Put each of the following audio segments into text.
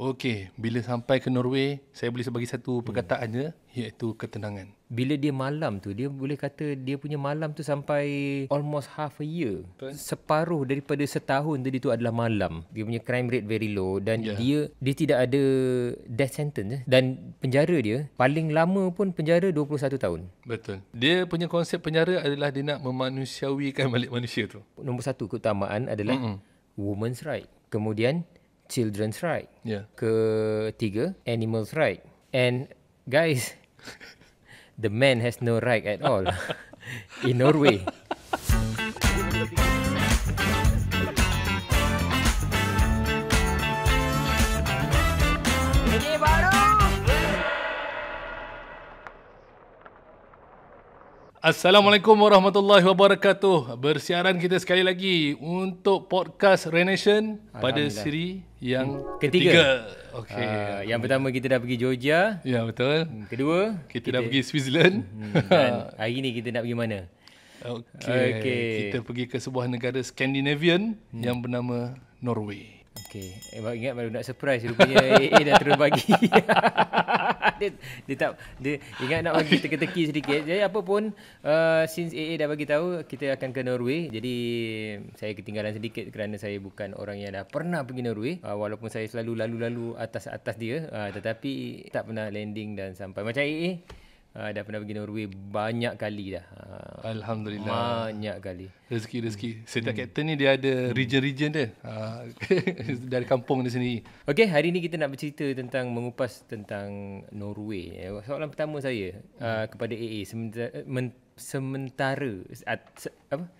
Okey, bila sampai ke Norway, saya boleh bagi satu hmm. perkataannya hmm. iaitu ketenangan. Bila dia malam tu, dia boleh kata dia punya malam tu sampai almost half a year. Separuh daripada setahun tadi tu adalah malam. Dia punya crime rate very low dan yeah. dia dia tidak ada death sentence eh. dan penjara dia paling lama pun penjara 21 tahun. Betul. Dia punya konsep penjara adalah dia nak memanusiawikan balik manusia tu. Nombor satu keutamaan adalah Mm-mm. woman's right. Kemudian children's right. Yeah. Ketiga, animals right. And guys, the man has no right at all in Norway. Assalamualaikum warahmatullahi wabarakatuh. Bersiaran kita sekali lagi untuk podcast Renation pada siri yang hmm. ketiga. ketiga. Okey. Uh, yang pertama kita dah pergi Georgia. Ya betul. Hmm, kedua, kita, kita dah pergi Switzerland. Hmm, dan hari ini kita nak pergi mana? Okey. Okay. Kita pergi ke sebuah negara Scandinavian hmm. yang bernama Norway. Okay. Eh, ingat baru nak surprise rupanya AA dah terus bagi. dia, dia tak dia ingat nak bagi teka-teki sedikit. Jadi apa pun uh, since AA dah bagi tahu kita akan ke Norway. Jadi saya ketinggalan sedikit kerana saya bukan orang yang dah pernah pergi Norway. Uh, walaupun saya selalu lalu-lalu atas-atas dia uh, tetapi tak pernah landing dan sampai macam AA. Uh, ah, dah pernah pergi Norway banyak kali dah. Uh, Alhamdulillah. Banyak kali. Rezeki-rezeki. Setiap hmm. kapten ni dia ada hmm. region-region dia. Uh, dari kampung dia sendiri. Okay, hari ni kita nak bercerita tentang, mengupas tentang Norway. Eh, soalan pertama saya uh, kepada AA. Sementara, men, sementara at, se, apa?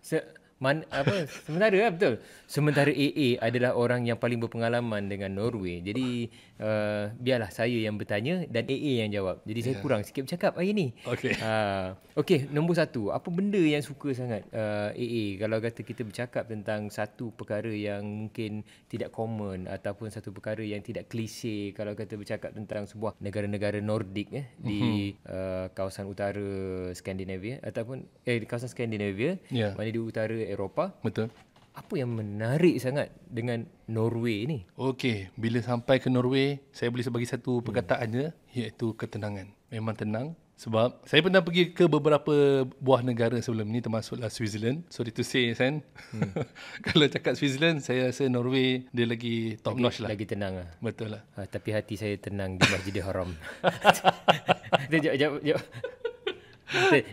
Se, man, apa? sementara lah betul. Sementara AA adalah orang yang paling berpengalaman dengan Norway. Jadi... Uh uh, biarlah saya yang bertanya dan AA yang jawab. Jadi saya ya. kurang sikit bercakap hari ni. okay Uh, ah, Okey, nombor satu. Apa benda yang suka sangat uh, eh, AA kalau kata kita bercakap tentang satu perkara yang mungkin tidak common ataupun satu perkara yang tidak klise kalau kata bercakap tentang sebuah negara-negara Nordic eh, di uh, kawasan utara Scandinavia ataupun eh di kawasan Scandinavia yeah. mana di utara Eropah. Betul apa yang menarik sangat dengan Norway ni? Okey, bila sampai ke Norway, saya boleh bagi satu perkataannya, hmm. iaitu ketenangan. Memang tenang sebab saya pernah pergi ke beberapa buah negara sebelum ni termasuklah Switzerland. Sorry to say, Sen. Hmm. Kalau cakap Switzerland, saya rasa Norway dia lagi top lagi, notch lah. Lagi tenang lah. Betul lah. Ha, tapi hati saya tenang di Masjidil Haram. Sekejap, sekejap, sekejap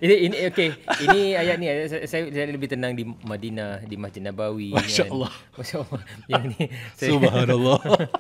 ini ini okey. Ini ayat ni ayat, saya, saya lebih tenang di Madinah, di Masjid Nabawi. Masya-Allah. Masya-Allah. Yang ni saya Subhanallah.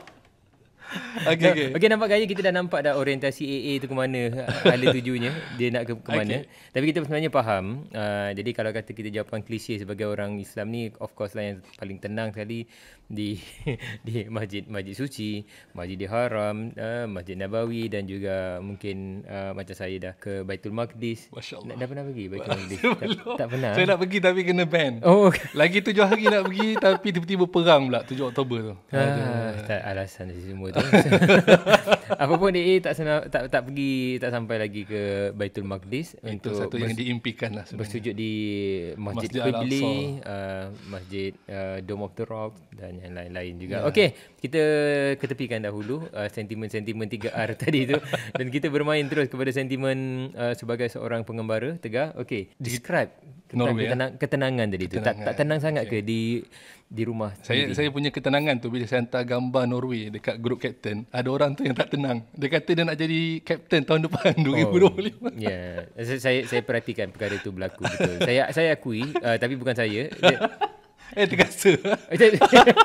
okey okay. Okay, nampak gaya kita dah nampak dah orientasi AA tu ke mana, ala tujuannya, dia nak ke, ke mana. Okay. Tapi kita sebenarnya faham. Uh, jadi kalau kata kita jawapan klise sebagai orang Islam ni of course lah yang paling tenang sekali di di masjid masjid suci, masjid di haram, uh, masjid Nabawi dan juga mungkin uh, macam saya dah ke Baitul Maqdis. Masya-Allah. Dah pernah pergi Baitul Maqdis? tak, tak pernah. Saya nak pergi tapi kena ban. Oh. Okay. Lagi tujuh hari nak pergi tapi tiba-tiba perang pula tujuh Oktober tu. Ah, tak alasan dari semua tu. Apa pun dia eh, tak sena, tak tak pergi tak sampai lagi ke Baitul Maqdis Itu untuk satu yang diimpikan lah Bersujud di Masjid, masjid uh, Masjid uh, Dome of the Rock dan pertanyaan lain-lain juga. Yeah. Okey, kita ketepikan dahulu uh, sentimen-sentimen 3R tadi tu dan kita bermain terus kepada sentimen uh, sebagai seorang pengembara tegar. Okey, describe ya? ketenang, ya? ketenangan tadi ketenangan. tu. Tak, tak tenang sangat okay. ke di di rumah? Saya sendiri? saya punya ketenangan tu bila saya hantar gambar Norway dekat grup captain, ada orang tu yang tak tenang. Dia kata dia nak jadi captain tahun depan 2025. Oh, ya. Yeah. Saya saya perhatikan perkara itu berlaku betul. Saya saya akui uh, tapi bukan saya. Eh, terkasa. Eh,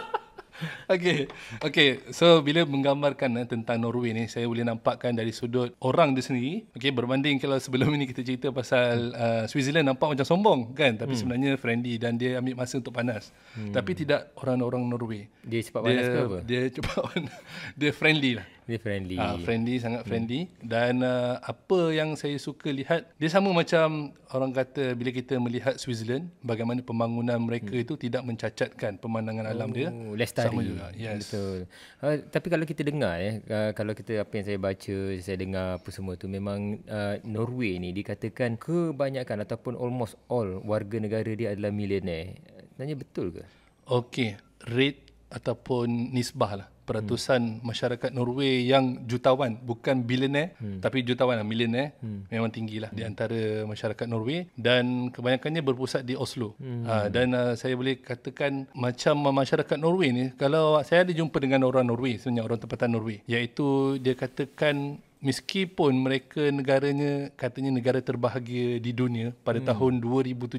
okay. okay, so bila menggambarkan eh, tentang Norway ni, saya boleh nampakkan dari sudut orang dia sendiri. Okay, berbanding kalau sebelum ini kita cerita pasal uh, Switzerland nampak macam sombong kan? Tapi hmm. sebenarnya friendly dan dia ambil masa untuk panas. Hmm. Tapi tidak orang-orang Norway. Dia cepat panas dia, ke apa? Dia cepat panas. dia friendly lah. Dia friendly. Uh, friendly, sangat hmm. friendly. Hmm. Dan uh, apa yang saya suka lihat, dia sama macam orang kata bila kita melihat Switzerland, bagaimana pembangunan mereka hmm. itu tidak mencacatkan pemandangan alam oh, dia. Lestari. Sama Hmm, yes. Betul. Uh, tapi kalau kita dengar eh uh, kalau kita apa yang saya baca, saya dengar apa semua tu memang uh, Norway ni dikatakan kebanyakan ataupun almost all warga negara dia adalah milioner. Tanya betul ke? Okey, rate ataupun nisbah lah peratusan hmm. masyarakat Norway yang jutawan bukan bilioner hmm. tapi jutawan lah milioner hmm. memang tinggilah hmm. di antara masyarakat Norway dan kebanyakannya berpusat di Oslo hmm. ha, dan uh, saya boleh katakan macam masyarakat Norway ni kalau saya ada jumpa dengan orang Norway sebenarnya orang tempatan Norway iaitu dia katakan meskipun mereka negaranya katanya negara terbahagia di dunia pada hmm. tahun 2007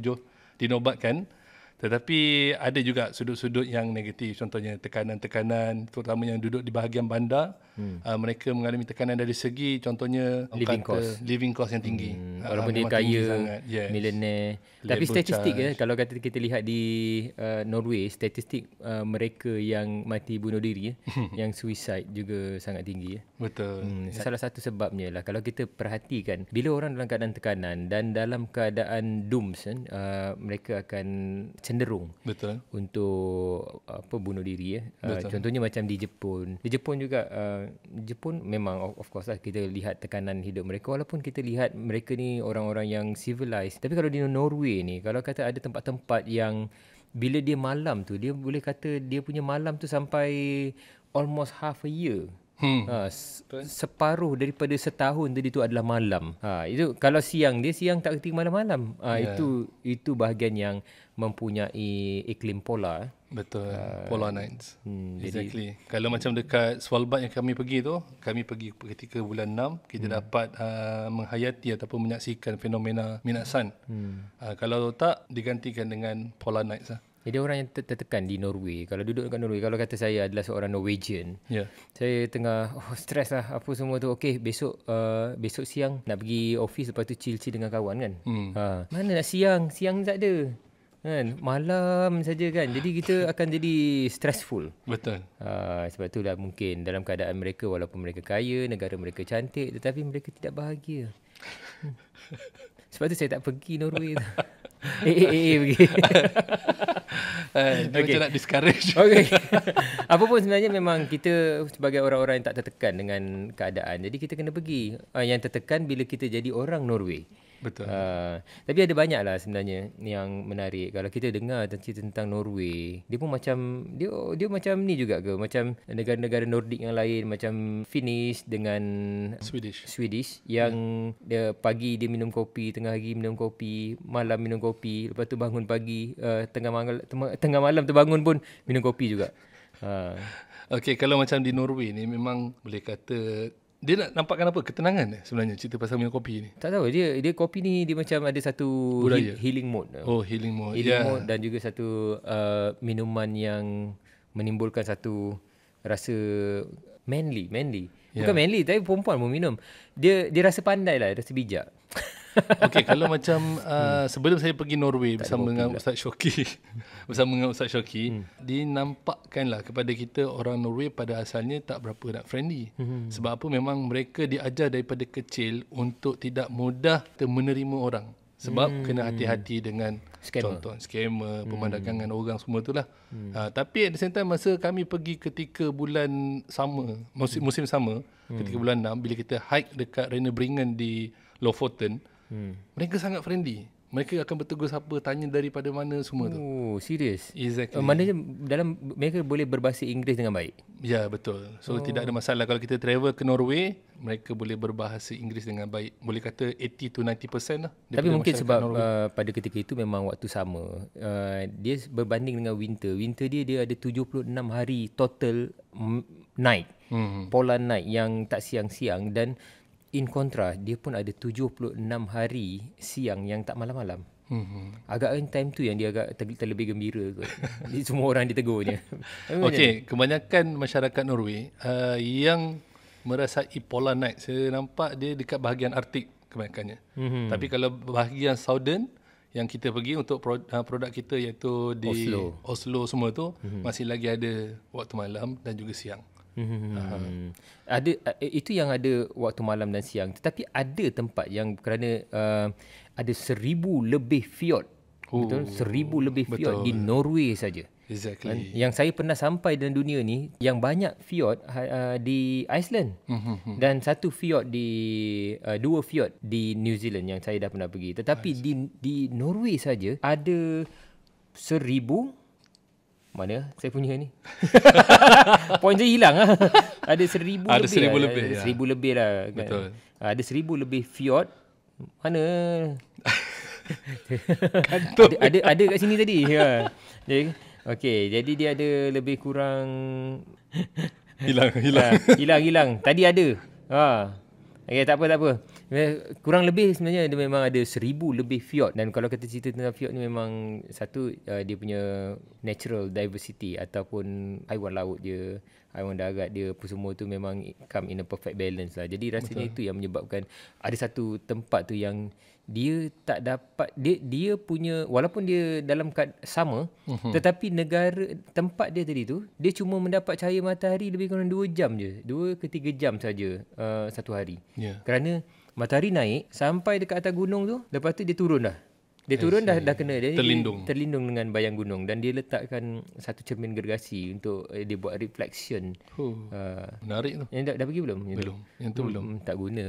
dinobatkan tetapi ada juga sudut-sudut yang negatif. Contohnya tekanan-tekanan terutama yang duduk di bahagian bandar. Hmm. Uh, mereka mengalami tekanan dari segi contohnya living kata, cost living cost yang tinggi. Hmm. Uh, ah, Walaupun dia kaya, yes. millionaire. Tapi statistik ya, kalau kata kita lihat di uh, Norway, statistik uh, mereka yang mati bunuh diri ya, yang suicide juga sangat tinggi ya. Betul. Hmm. Ya. Salah satu sebabnya lah kalau kita perhatikan bila orang dalam keadaan tekanan dan dalam keadaan dooms kan, uh, mereka akan cenderung betul untuk apa bunuh diri ya Uh, contohnya macam di Jepun di Jepun juga uh, Jepun memang of, of course lah kita lihat tekanan hidup mereka walaupun kita lihat mereka ni orang-orang yang civilized tapi kalau di Norway ni kalau kata ada tempat-tempat yang bila dia malam tu dia boleh kata dia punya malam tu sampai almost half a year Hmm. Ha, separuh daripada setahun tadi tu adalah malam. Ha, itu kalau siang dia siang tak reti malam-malam. Ha, yeah. Ya. itu itu bahagian yang mempunyai iklim pola. Eh. Betul, uh, Polar Nights. Hmm, exactly. Jadi, Kalau macam dekat Svalbard yang kami pergi tu, kami pergi ketika bulan 6, kita hmm. dapat uh, menghayati ataupun menyaksikan fenomena minat sun. Hmm. Uh, kalau tak, digantikan dengan pola Nights lah. Jadi orang yang tertekan di Norway, kalau duduk dekat Norway, kalau kata saya adalah seorang Norwegian, yeah. saya tengah oh, stres lah apa semua tu. Okey, besok uh, besok siang nak pergi office lepas tu chill-chill dengan kawan kan. Hmm. Ha. Mana nak siang? Siang tak ada kan malam saja kan jadi kita akan jadi stressful betul uh, sebab itulah mungkin dalam keadaan mereka walaupun mereka kaya negara mereka cantik tetapi mereka tidak bahagia sebab tu saya tak pergi Norway tu. eh eh eh, eh pergi Uh, dia okay. macam nak discourage okay. Apa pun sebenarnya memang kita sebagai orang-orang yang tak tertekan dengan keadaan Jadi kita kena pergi uh, Yang tertekan bila kita jadi orang Norway Betul. Uh, tapi ada banyaklah sebenarnya yang menarik. Kalau kita dengar cerita tentang Norway, dia pun macam dia dia macam ni juga ke? Macam negara-negara Nordic yang lain macam Finnish dengan Swedish. Swedish yang yeah. dia pagi dia minum kopi, tengah hari minum kopi, malam minum kopi, lepas tu bangun pagi, uh, tengah malam tengah malam tu bangun pun minum kopi juga. Ha. Ah. Okay, kalau macam di Norway ni memang boleh kata dia nak nampakkan apa ketenangan sebenarnya cerita pasal minum kopi ni tak tahu dia dia kopi ni dia macam ada satu Budaya. healing mode oh healing mode healing yeah. mode dan juga satu uh, minuman yang menimbulkan satu rasa manly manly bukan yeah. manly tapi perempuan pun minum dia dia rasa pandai lah rasa bijak Okey, kalau macam hmm. uh, sebelum saya pergi Norway bersama dengan, lah. bersama dengan Ustaz Syoki, bersama hmm. dengan Ustaz Syoki, dinampakkanlah kepada kita orang Norway pada asalnya tak berapa nak friendly. hmm Sebab apa? Memang mereka diajar daripada kecil untuk tidak mudah menerima orang. Sebab hmm kena hati-hati dengan scammer. contoh skema, hmm. pemandangan mm orang semua tu lah. hmm Uh, tapi at the same time masa kami pergi ketika bulan sama, musim, hmm musim sama, hmm ketika bulan 6 bila kita hike dekat Rainer Bringen di Lofoten, hmm hmm. mereka sangat friendly mereka akan bertegur siapa tanya daripada mana semua tu. Oh, serius. Exactly. Uh, maknanya dalam mereka boleh berbahasa Inggeris dengan baik. Ya, betul. So oh. tidak ada masalah kalau kita travel ke Norway, mereka boleh berbahasa Inggeris dengan baik. Boleh kata 80 to 90% lah. Tapi mungkin sebab uh, pada ketika itu memang waktu sama. Uh, dia berbanding dengan winter. Winter dia dia ada 76 hari total night. Mm-hmm. Polar night yang tak siang-siang dan in contra dia pun ada 76 hari siang yang tak malam-malam. Mhm. Agak in time tu yang dia agak ter- terlebih gembira kot. semua orang ditegurnya. Okey, kebanyakan masyarakat Norway uh, yang merasai polar night saya nampak dia dekat bahagian Arctic kebanyakannya. hmm Tapi kalau bahagian southern yang kita pergi untuk eh, produk kita iaitu di Oslo, Oslo semua tu hmm masih lagi ada waktu malam dan juga siang. Hmm, hmm, hmm, hmm. Ada eh, itu yang ada waktu malam dan siang. Tetapi ada tempat yang kerana uh, ada seribu lebih fjord. Oh, betul? Seribu lebih fjord di Norway saja. Exactly. Dan yang saya pernah sampai dalam dunia ni yang banyak fjord uh, ha, eh, di Iceland. Hmm. Dan satu fjord di uh, dua fjord di New Zealand yang saya dah pernah pergi. Tetapi di di Norway saja ada seribu mana saya punya ni? Point saya hilang lah. Ada seribu ada lebih. Ada seribu lah. lebih. Ada ya. seribu lebih lah. Kan? Betul. Ada seribu lebih fjord. Mana? ada, ada, ada kat sini tadi. ya. Jadi, okay. Jadi dia ada lebih kurang... Hilang, hilang. Ha, hilang, hilang. Tadi ada. Ha. Ah. Okay, tak apa, tak apa. Kurang lebih sebenarnya dia memang ada seribu lebih fjord dan kalau kita cerita tentang fjord ni memang satu uh, dia punya natural diversity ataupun haiwan laut dia, haiwan darat dia apa semua tu memang come in a perfect balance lah. Jadi rasanya Betul. itu yang menyebabkan ada satu tempat tu yang dia tak dapat dia dia punya walaupun dia dalam kad sama uh-huh. tetapi negara tempat dia tadi tu dia cuma mendapat cahaya matahari lebih kurang dua jam je dua ke 3 jam saja uh, satu hari yeah. kerana Matahari naik sampai dekat atas gunung tu, lepas tu dia turun dah. Dia turun dah dah kena jadi terlindung. terlindung dengan bayang gunung dan dia letakkan satu cermin gergasi untuk eh, dia buat reflection. Huh, uh, menarik tu. Yang dah, dah pergi belum? Belum. Tu? Yang tu hmm, belum. Tak guna.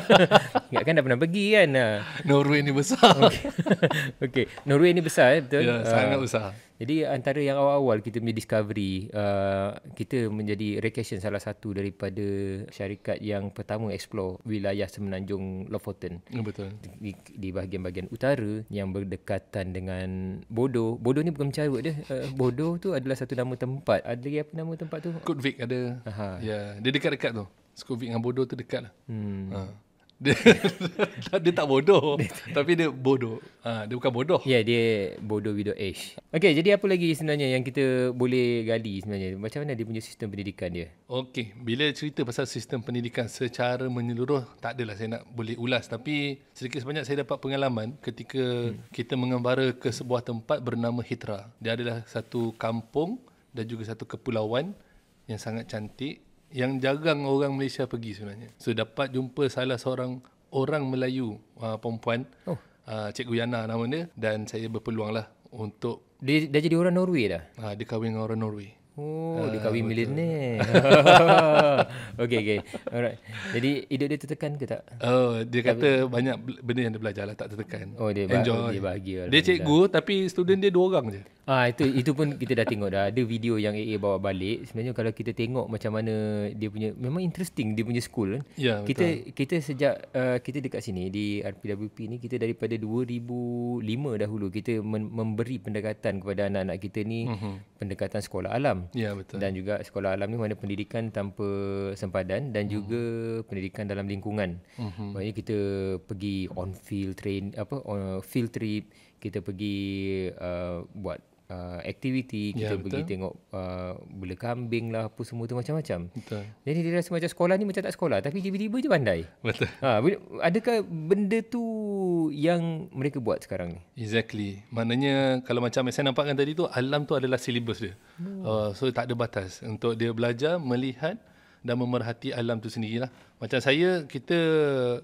Ingat kan dah pernah pergi kan. Ah. Norway ni besar. Okey. okay. Norway ni besar eh, betul? Ya, yeah, uh, sangat ah. besar. Jadi antara yang awal-awal kita punya discovery, uh, kita menjadi recreation salah satu daripada syarikat yang pertama explore wilayah semenanjung Lofoten. Hmm, betul. Di, di bahagian-bahagian utara yang berdekatan dengan Bodo. Bodo ni bukan mencarut dia. Uh, Bodo tu adalah satu nama tempat. Ada lagi apa nama tempat tu? Kutvik ada. Ya, yeah. dia dekat-dekat tu. Skovik dengan Bodo tu dekat lah. Hmm. Uh dia, dia tak bodoh tapi dia bodoh ha, dia bukan bodoh ya yeah, dia bodoh with the age okey jadi apa lagi sebenarnya yang kita boleh gali sebenarnya macam mana dia punya sistem pendidikan dia Okay, bila cerita pasal sistem pendidikan secara menyeluruh tak adalah saya nak boleh ulas tapi sedikit sebanyak saya dapat pengalaman ketika hmm. kita mengembara ke sebuah tempat bernama Hitra dia adalah satu kampung dan juga satu kepulauan yang sangat cantik yang jarang orang Malaysia pergi sebenarnya. So dapat jumpa salah seorang orang Melayu uh, perempuan. Oh. Uh, Cikgu Yana nama dia dan saya berpeluang lah untuk dia, dia jadi orang Norway dah? Uh, dia kahwin dengan orang Norway. Oh, uh, dia kahwin millionaire. okay, okay. Alright. Jadi, hidup dia tertekan ke tak? Oh, dia kata tapi, banyak benda yang dia belajar lah, tak tertekan. Oh, dia, Enjoy. dia bahagia. Dia cikgu, dah. tapi student dia dua orang je. Ah, itu itu pun kita dah tengok dah. Ada video yang AA bawa balik. Sebenarnya kalau kita tengok macam mana dia punya, memang interesting dia punya school kan. Ya, betul. Kita, kita sejak, uh, kita dekat sini, di RPWP ni, kita daripada 2005 dahulu, kita memberi pendekatan kepada anak-anak kita ni, uh-huh. pendekatan sekolah alam. Ya betul. Dan juga sekolah alam ni mana pendidikan tanpa sempadan dan hmm. juga pendidikan dalam lingkungan. Hmm. Maknanya kita pergi on field train apa on field trip, kita pergi uh, buat uh, aktiviti kita ya, pergi tengok uh, bila kambing lah apa semua tu macam-macam jadi dia rasa macam sekolah ni macam tak sekolah tapi tiba-tiba je pandai betul ha, adakah benda tu yang mereka buat sekarang ni exactly maknanya kalau macam yang saya nampakkan tadi tu alam tu adalah silibus dia hmm. uh, so tak ada batas untuk dia belajar melihat dan memerhati alam tu sendirilah. Macam saya kita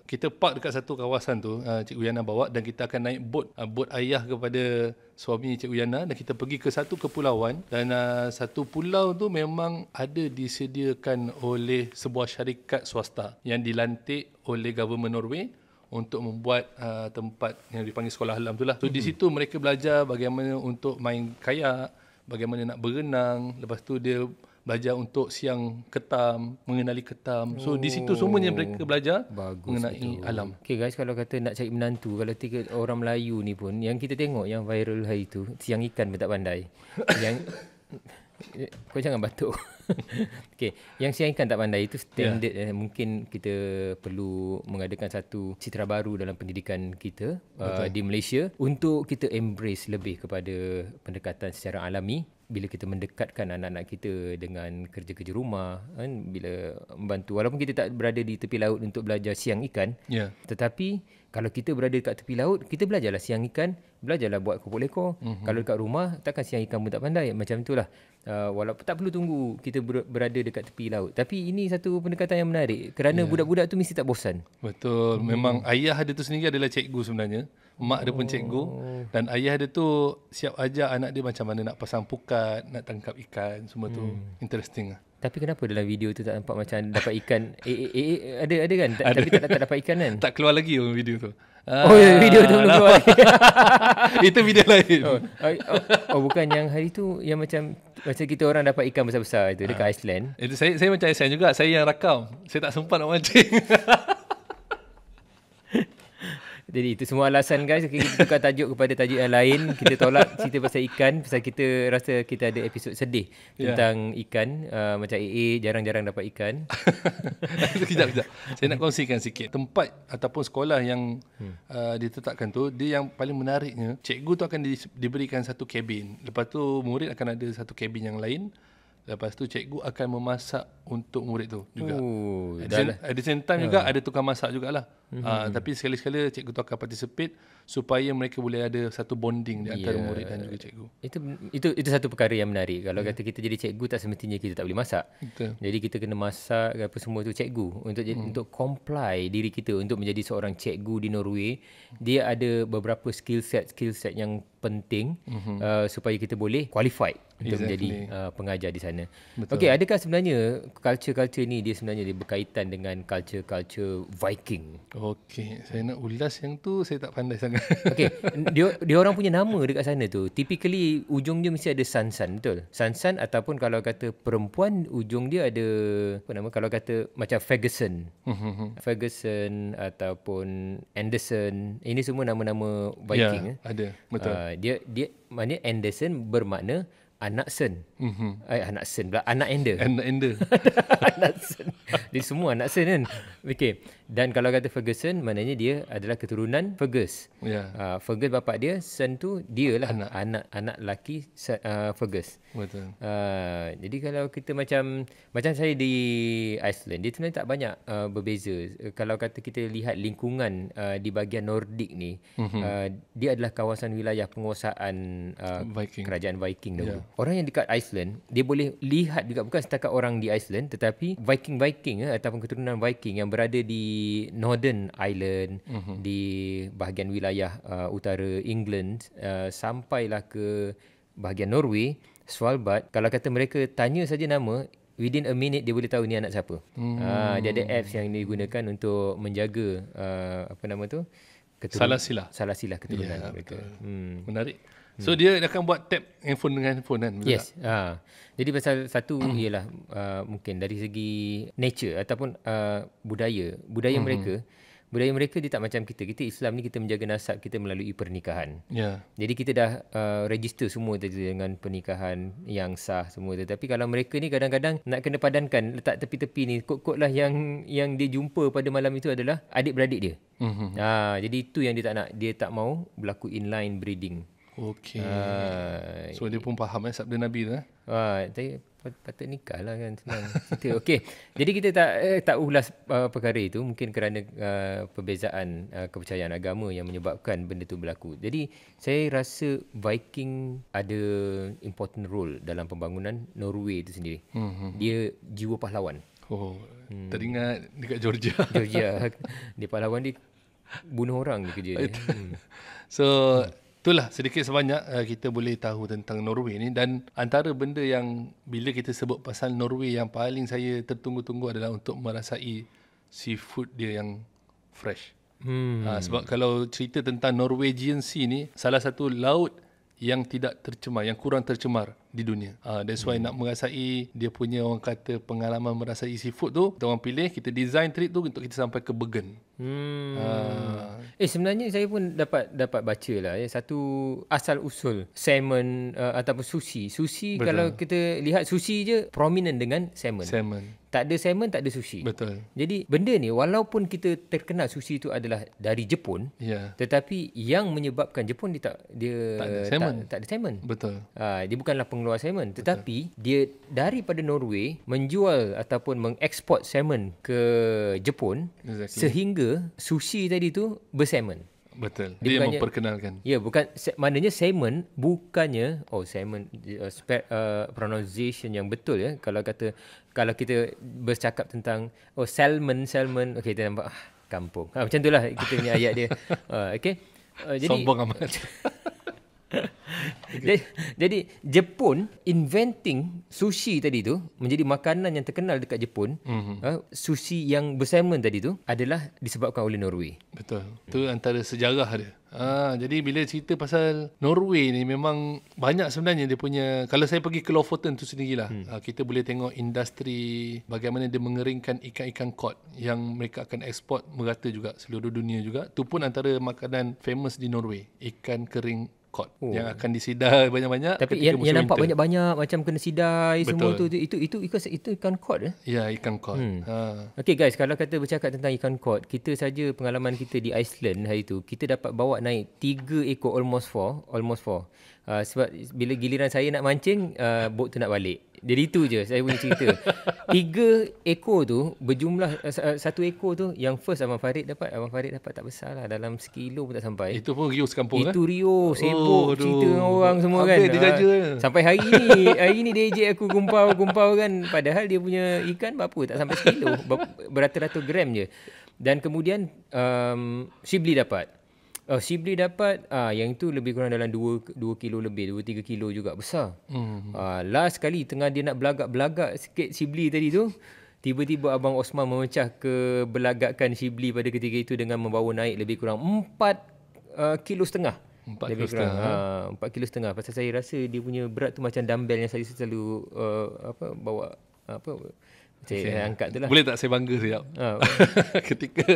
kita park dekat satu kawasan tu uh, Cik Uyana bawa dan kita akan naik bot ah, bot ayah kepada suami Cik Uyana dan kita pergi ke satu kepulauan dan uh, satu pulau tu memang ada disediakan oleh sebuah syarikat swasta yang dilantik oleh government Norway untuk membuat uh, tempat yang dipanggil sekolah alam tu lah. So, hmm. di situ mereka belajar bagaimana untuk main kayak, bagaimana nak berenang. Lepas tu dia belajar untuk siang ketam, mengenali ketam. So oh. di situ semuanya mereka belajar Bagus mengenai betul. alam. Okay guys, kalau kata nak cari menantu, kalau tiga orang Melayu ni pun, yang kita tengok yang viral hari tu, siang ikan betak tak pandai. yang... Kau jangan batuk. okay. Yang siang ikan tak pandai itu standard. Yeah. Eh, mungkin kita perlu mengadakan satu citra baru dalam pendidikan kita uh, di Malaysia untuk kita embrace lebih kepada pendekatan secara alami bila kita mendekatkan anak-anak kita dengan kerja-kerja rumah kan bila membantu walaupun kita tak berada di tepi laut untuk belajar siang ikan yeah. tetapi kalau kita berada dekat tepi laut kita belajarlah siang ikan belajarlah buat kupuk leko mm-hmm. kalau dekat rumah takkan siang ikan pun tak pandai macam itulah uh, walaupun tak perlu tunggu kita berada dekat tepi laut tapi ini satu pendekatan yang menarik kerana yeah. budak-budak tu mesti tak bosan betul memang ayah ada tu sendiri adalah cikgu sebenarnya Mak dia pun cikgu oh. dan ayah dia tu siap ajar anak dia macam mana nak pasang pukat, nak tangkap ikan, semua tu hmm. interesting lah. Tapi kenapa dalam video tu tak nampak macam dapat ikan? eh, eh, eh, eh ada ada kan? Ada. Tapi tak, tak dapat ikan kan? tak keluar lagi dalam video tu. Oh, ya, ah, video tu belum keluar. Itu video lain. Oh, oh, oh, oh, bukan yang hari tu yang macam macam kita orang dapat ikan besar-besar itu dekat ah. Iceland. Itu saya saya macam Iceland juga. Saya yang rakam. Saya tak sempat nak mancing. Jadi itu semua alasan guys Kita tukar tajuk kepada tajuk yang lain Kita tolak cerita pasal ikan Sebab kita rasa kita ada episod sedih ya. Tentang ikan uh, Macam AA jarang-jarang dapat ikan Sekejap, sekejap Saya nak kongsikan sikit Tempat ataupun sekolah yang uh, ditetapkan tu Dia yang paling menariknya Cikgu tu akan di, diberikan satu kabin Lepas tu murid akan ada satu kabin yang lain Lepas tu cikgu akan memasak untuk murid tu juga. Oh, at, lah. the same, time yeah. juga ada tukar masak jugalah. Mm-hmm. Uh, tapi sekali-sekala cikgu tu akan participate supaya mereka boleh ada satu bonding di antara yeah. murid dan juga cikgu. Itu itu itu satu perkara yang menarik. Kalau yeah. Hmm. kata kita jadi cikgu tak semestinya kita tak boleh masak. Betul. Jadi kita kena masak apa semua tu cikgu untuk mm. untuk comply diri kita untuk menjadi seorang cikgu di Norway. Dia ada beberapa skill set skill set yang penting mm-hmm. uh, supaya kita boleh qualified untuk exactly. menjadi uh, pengajar di sana. Okay, adakah sebenarnya culture-culture ni dia sebenarnya dia berkaitan dengan culture-culture Viking? Oh, Okey, saya nak ulas yang tu saya tak pandai sangat. Okey, dia dia orang punya nama dekat sana tu. Typically ujung dia mesti ada sansan betul. Sansan ataupun kalau kata perempuan ujung dia ada apa nama kalau kata macam Ferguson. Mm-hmm. Ferguson ataupun Anderson. Ini semua nama-nama ya, Viking ya, eh. ada. Betul. Uh, dia dia maknanya Anderson bermakna anak sen. Mhm. Eh anak sen pula anak ender. Anak ender. anak sen. Dia semua anak sen kan. okay dan kalau kata Ferguson maknanya dia adalah keturunan Fergus. Yeah. Ya. Uh, Fergus bapa dia Sen tu lah anak anak, anak laki uh, ah, Fergus. Betul. Uh, jadi kalau kita macam macam saya di Iceland dia sebenarnya tak banyak uh, berbeza. Uh, kalau kata kita lihat lingkungan uh, di bahagian Nordic ni mm-hmm. uh, dia adalah kawasan wilayah penguasaan uh, Viking. kerajaan Viking dulu. Yeah. Orang yang dekat Iceland dia boleh lihat juga bukan setakat orang di Iceland tetapi Viking-Viking uh, ataupun keturunan Viking yang berada di Northern Ireland, mm-hmm. di bahagian wilayah uh, utara England, uh, sampailah ke bahagian Norway, Svalbard. Kalau kata mereka tanya saja nama, within a minute dia boleh tahu ni anak siapa. Mm. Uh, dia ada apps yang digunakan untuk menjaga uh, apa nama tu? Keturun- salah sila. Salah sila keturunan yeah, mereka. Hmm. Menarik. So hmm. dia akan buat tap handphone dengan handphone kan? Betul yes. Tak? Ha. Jadi pasal satu hmm. ialah uh, mungkin dari segi nature ataupun uh, budaya. Budaya mm-hmm. mereka, budaya mereka dia tak macam kita. Kita Islam ni kita menjaga nasab kita melalui pernikahan. Yeah. Jadi kita dah uh, register semua tadi dengan pernikahan yang sah semua. Tetapi kalau mereka ni kadang-kadang nak kena padankan, letak tepi-tepi ni, kot-kot lah yang, yang dia jumpa pada malam itu adalah adik-beradik dia. Mm-hmm. Ha, jadi itu yang dia tak nak. Dia tak mau berlaku inline breeding. Okay. Uh, so dia pun faham eh sabda Nabi tu eh. Ha, uh, pat- patut nikah lah kan senang. okay. Jadi kita tak eh, tak ulas uh, perkara itu mungkin kerana uh, perbezaan uh, kepercayaan agama yang menyebabkan benda itu berlaku. Jadi saya rasa Viking ada important role dalam pembangunan Norway itu sendiri. Mm-hmm. Dia jiwa pahlawan. Oh, hmm. teringat dekat Georgia. Georgia. dia pahlawan dia bunuh orang dia kerja dia. hmm. So, hmm. Itulah sedikit sebanyak uh, kita boleh tahu tentang Norway ni dan antara benda yang bila kita sebut pasal Norway yang paling saya tertunggu-tunggu adalah untuk merasai seafood dia yang fresh. Hmm. Uh, sebab kalau cerita tentang Norwegian Sea ni salah satu laut yang tidak tercemar, yang kurang tercemar di dunia. Uh, that's why hmm. nak merasai dia punya orang kata pengalaman merasai seafood tu, kita orang pilih, kita design trip tu untuk kita sampai ke Bergen. Hmm. Uh. Eh sebenarnya saya pun dapat dapat baca lah ya. Satu asal usul salmon uh, ataupun sushi. Sushi Betul. kalau kita lihat sushi je prominent dengan salmon. Salmon. Tak ada salmon, tak ada sushi. Betul. Jadi benda ni walaupun kita terkenal sushi itu adalah dari Jepun. Ya. Yeah. Tetapi yang menyebabkan Jepun dia tak, dia tak, ada salmon. tak, tak ada salmon. Betul. Uh, dia bukanlah peng, mengeluarkan salmon tetapi Betul. dia daripada Norway menjual ataupun mengeksport salmon ke Jepun exactly. sehingga sushi tadi tu bersalmon Betul. Dia, dia bukannya, memperkenalkan. Ya, bukan maknanya salmon bukannya oh salmon uh, spe, uh, pronunciation yang betul ya. Kalau kata kalau kita bercakap tentang oh salmon salmon okay, kita nampak ah, kampung. Ah, macam itulah kita punya ayat dia. Uh, ah, okey. Uh, ah, jadi Sombong amat. jadi, jadi Jepun inventing sushi tadi tu menjadi makanan yang terkenal dekat Jepun. Mm-hmm. sushi yang bersalmon tadi tu adalah disebabkan oleh Norway. Betul. Itu antara sejarah dia. Ah, jadi bila cerita pasal Norway ni memang banyak sebenarnya dia punya kalau saya pergi ke Lofoten tu sendirilah hmm. ah, kita boleh tengok industri bagaimana dia mengeringkan ikan-ikan cod yang mereka akan ekspor merata juga seluruh dunia juga tu pun antara makanan famous di Norway ikan kering court oh. yang akan disidai banyak-banyak tapi ketika yang, musim yang nampak banyak-banyak macam kena sidai semua tu itu itu itu ikan itu ikan court eh ya ikan court hmm. ha okey guys kalau kata bercakap tentang ikan court kita saja pengalaman kita di Iceland hari tu kita dapat bawa naik 3 ekor almost 4 almost 4 uh, sebab bila giliran saya nak mancing uh, bot tu nak balik jadi itu je saya punya cerita tiga ekor tu berjumlah uh, satu ekor tu yang first Abang Farid dapat Abang Farid dapat tak besar lah dalam sekilo pun tak sampai itu pun rio sekampung itu kan? Eh? rio sibuk oh, cerita dengan orang semua Habis kan dia jaja. Eh? sampai hari ni hari ni dia ejek aku gumpau-gumpau kan padahal dia punya ikan berapa tak sampai sekilo beratus-ratus gram je dan kemudian um, Shibli dapat Uh, Sibli dapat uh, yang itu lebih kurang dalam 2 2 kilo lebih, 2 3 kilo juga besar. Mm-hmm. Uh, last kali tengah dia nak belagak-belagak sikit Sibli tadi tu, tiba-tiba abang Osman memecah ke belagakan Sibli pada ketika itu dengan membawa naik lebih kurang 4 uh, ah, kilo setengah. 4 lebih kilo kurang, setengah. Uh, eh? 4 kilo setengah. Pasal saya rasa dia punya berat tu macam dumbbell yang saya selalu uh, apa bawa apa saya angkat tu lah. Boleh tak saya bangga sekejap? Uh, ketika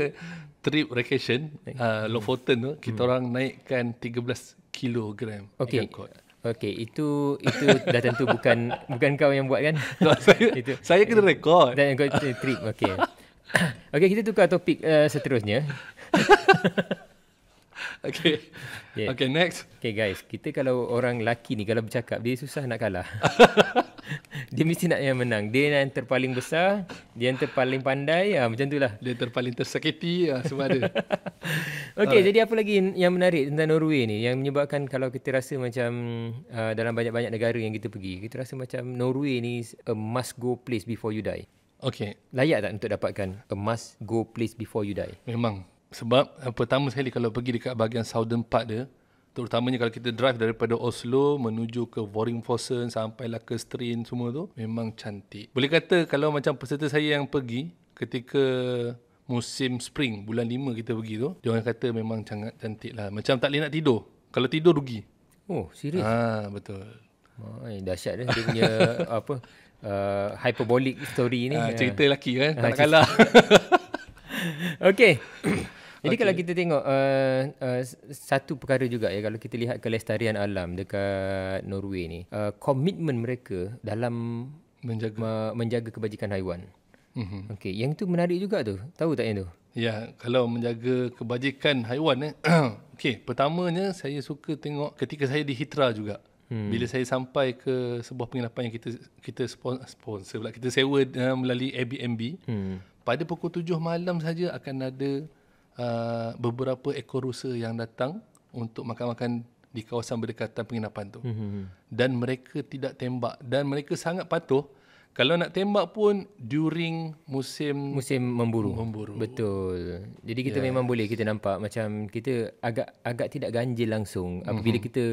trip vacation uh, Lofoten hmm. tu kita hmm. orang hmm. naikkan 13 kilogram okay. angkot. Okey, itu itu dah tentu bukan bukan kau yang buat kan? No, saya, itu. saya kena rekod. Dan angkot trip, okey. okey, kita tukar topik uh, seterusnya. okay. Yeah. okay, next. Okay, guys. Kita kalau orang laki ni, kalau bercakap, dia susah nak kalah. dia mesti nak yang menang. Dia yang terpaling besar, dia yang terpaling pandai. Ha, macam lah. Dia terpaling tersakiti, ha, semua ada. okay, Alright. jadi apa lagi yang menarik tentang Norway ni? Yang menyebabkan kalau kita rasa macam uh, dalam banyak-banyak negara yang kita pergi, kita rasa macam Norway ni a must-go place before you die. Okay. Layak tak untuk dapatkan a must-go place before you die? Memang sebab uh, pertama sekali kalau pergi dekat bahagian southern part dia terutamanya kalau kita drive daripada Oslo menuju ke sampai lah ke Strin semua tu memang cantik boleh kata kalau macam peserta saya yang pergi ketika musim spring bulan 5 kita pergi tu dia orang kata memang sangat cantik lah macam tak boleh nak tidur kalau tidur rugi oh serius ha betul Oh, eh, dahsyat dia, dia punya apa uh, hyperbolic story ni. Ha, cerita ah. lelaki kan, ha, tak nak ah, kalah. Okay. Jadi okay. kalau kita tengok uh, uh, satu perkara juga ya kalau kita lihat kelestarian alam dekat Norway ni, komitmen eh, uh, mereka dalam menjaga ma- menjaga kebajikan haiwan. Mhm. Okey, yang tu menarik juga tu. Tahu tak yang tu? Ya, kalau menjaga kebajikan haiwan eh. Okey, pertamanya saya suka tengok ketika saya di Hitra juga. Hmm. Bila saya sampai ke sebuah penginapan yang kita kita sponsor pula kita sewa uh, melalui Airbnb. Hmm. Pada pukul 7 malam saja akan ada uh, beberapa ekor rusa yang datang untuk makan-makan di kawasan berdekatan penginapan tu. Mm-hmm. Dan mereka tidak tembak dan mereka sangat patuh. Kalau nak tembak pun during musim musim memburu. memburu. Betul. Jadi kita yes. Ya. memang boleh kita nampak macam kita agak agak tidak ganjil langsung apabila mm-hmm. kita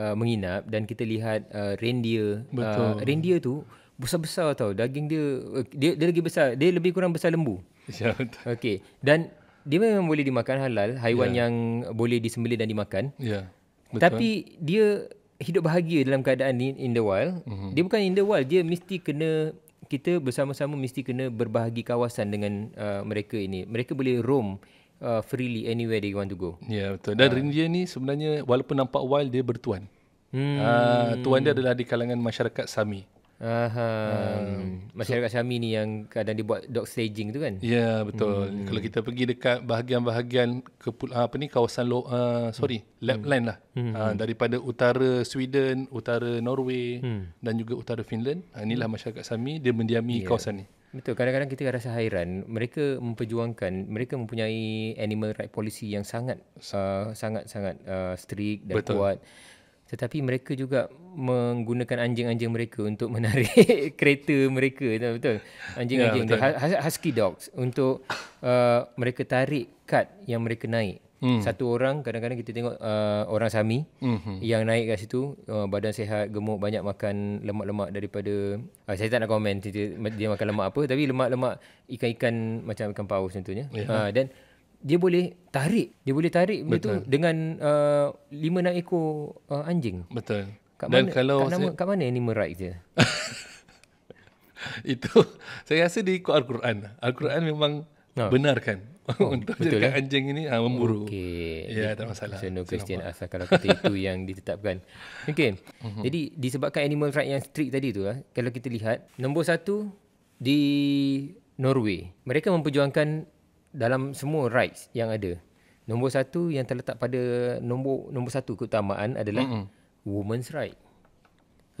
uh, menginap dan kita lihat uh, reindeer. Betul. Uh, reindeer tu besar-besar tau. Daging dia, uh, dia dia lagi besar. Dia lebih kurang besar lembu. Ya Okey. Dan dia memang boleh dimakan halal haiwan yeah. yang boleh disembelih dan dimakan yeah. Ya, tapi dia hidup bahagia dalam keadaan ni in the wild mm-hmm. dia bukan in the wild dia mesti kena kita bersama-sama mesti kena berbahagi kawasan dengan uh, mereka ini mereka boleh roam uh, freely anywhere they want to go ya yeah, betul dan uh. Ah. rindia ni sebenarnya walaupun nampak wild dia bertuan Hmm. Uh, tuan dia adalah di kalangan masyarakat Sami. Um, masyarakat so, Syami ni yang kadang dibuat dog staging tu kan? Ya, yeah, betul. Hmm. Kalau kita pergi dekat bahagian-bahagian ke ah, apa ni kawasan lo, uh, sorry, hmm. Lapland lah. Hmm. Uh, daripada utara Sweden, utara Norway hmm. dan juga utara Finland, uh, inilah hmm. masyarakat Sami dia mendiami yeah. kawasan ni. Betul. Kadang-kadang kita rasa hairan mereka memperjuangkan, mereka mempunyai animal right policy yang sangat uh, sangat sangat uh, strict dan betul. kuat tetapi mereka juga menggunakan anjing-anjing mereka untuk menarik kereta mereka betul anjing-anjing yeah, betul. Ha-, ha-, husky dogs untuk uh, mereka tarik kad yang mereka naik mm. satu orang kadang-kadang kita tengok uh, orang sami hmm yang naik kat situ uh, badan sehat gemuk banyak makan lemak-lemak daripada uh, saya tak nak komen dia, dia makan lemak apa tapi lemak-lemak ikan-ikan macam ikan paus contohnya yeah. Ha, uh, dia boleh tarik dia boleh tarik benda betul. tu dengan uh, lima uh, enam ekor uh, anjing betul kat dan mana, kalau kat, nama, saya... kat mana animal right dia itu saya rasa di Al-Quran Al-Quran memang ah. benar kan oh, untuk betul jadikan eh? anjing ini ha, memburu okay. ya tak masalah so no question asal kalau kata itu yang ditetapkan okay. Mm-hmm. jadi disebabkan animal right yang strict tadi tu ah, kalau kita lihat nombor satu di Norway mereka memperjuangkan dalam semua rights yang ada. Nombor satu yang terletak pada nombor nombor satu keutamaan adalah mm-hmm. women's right.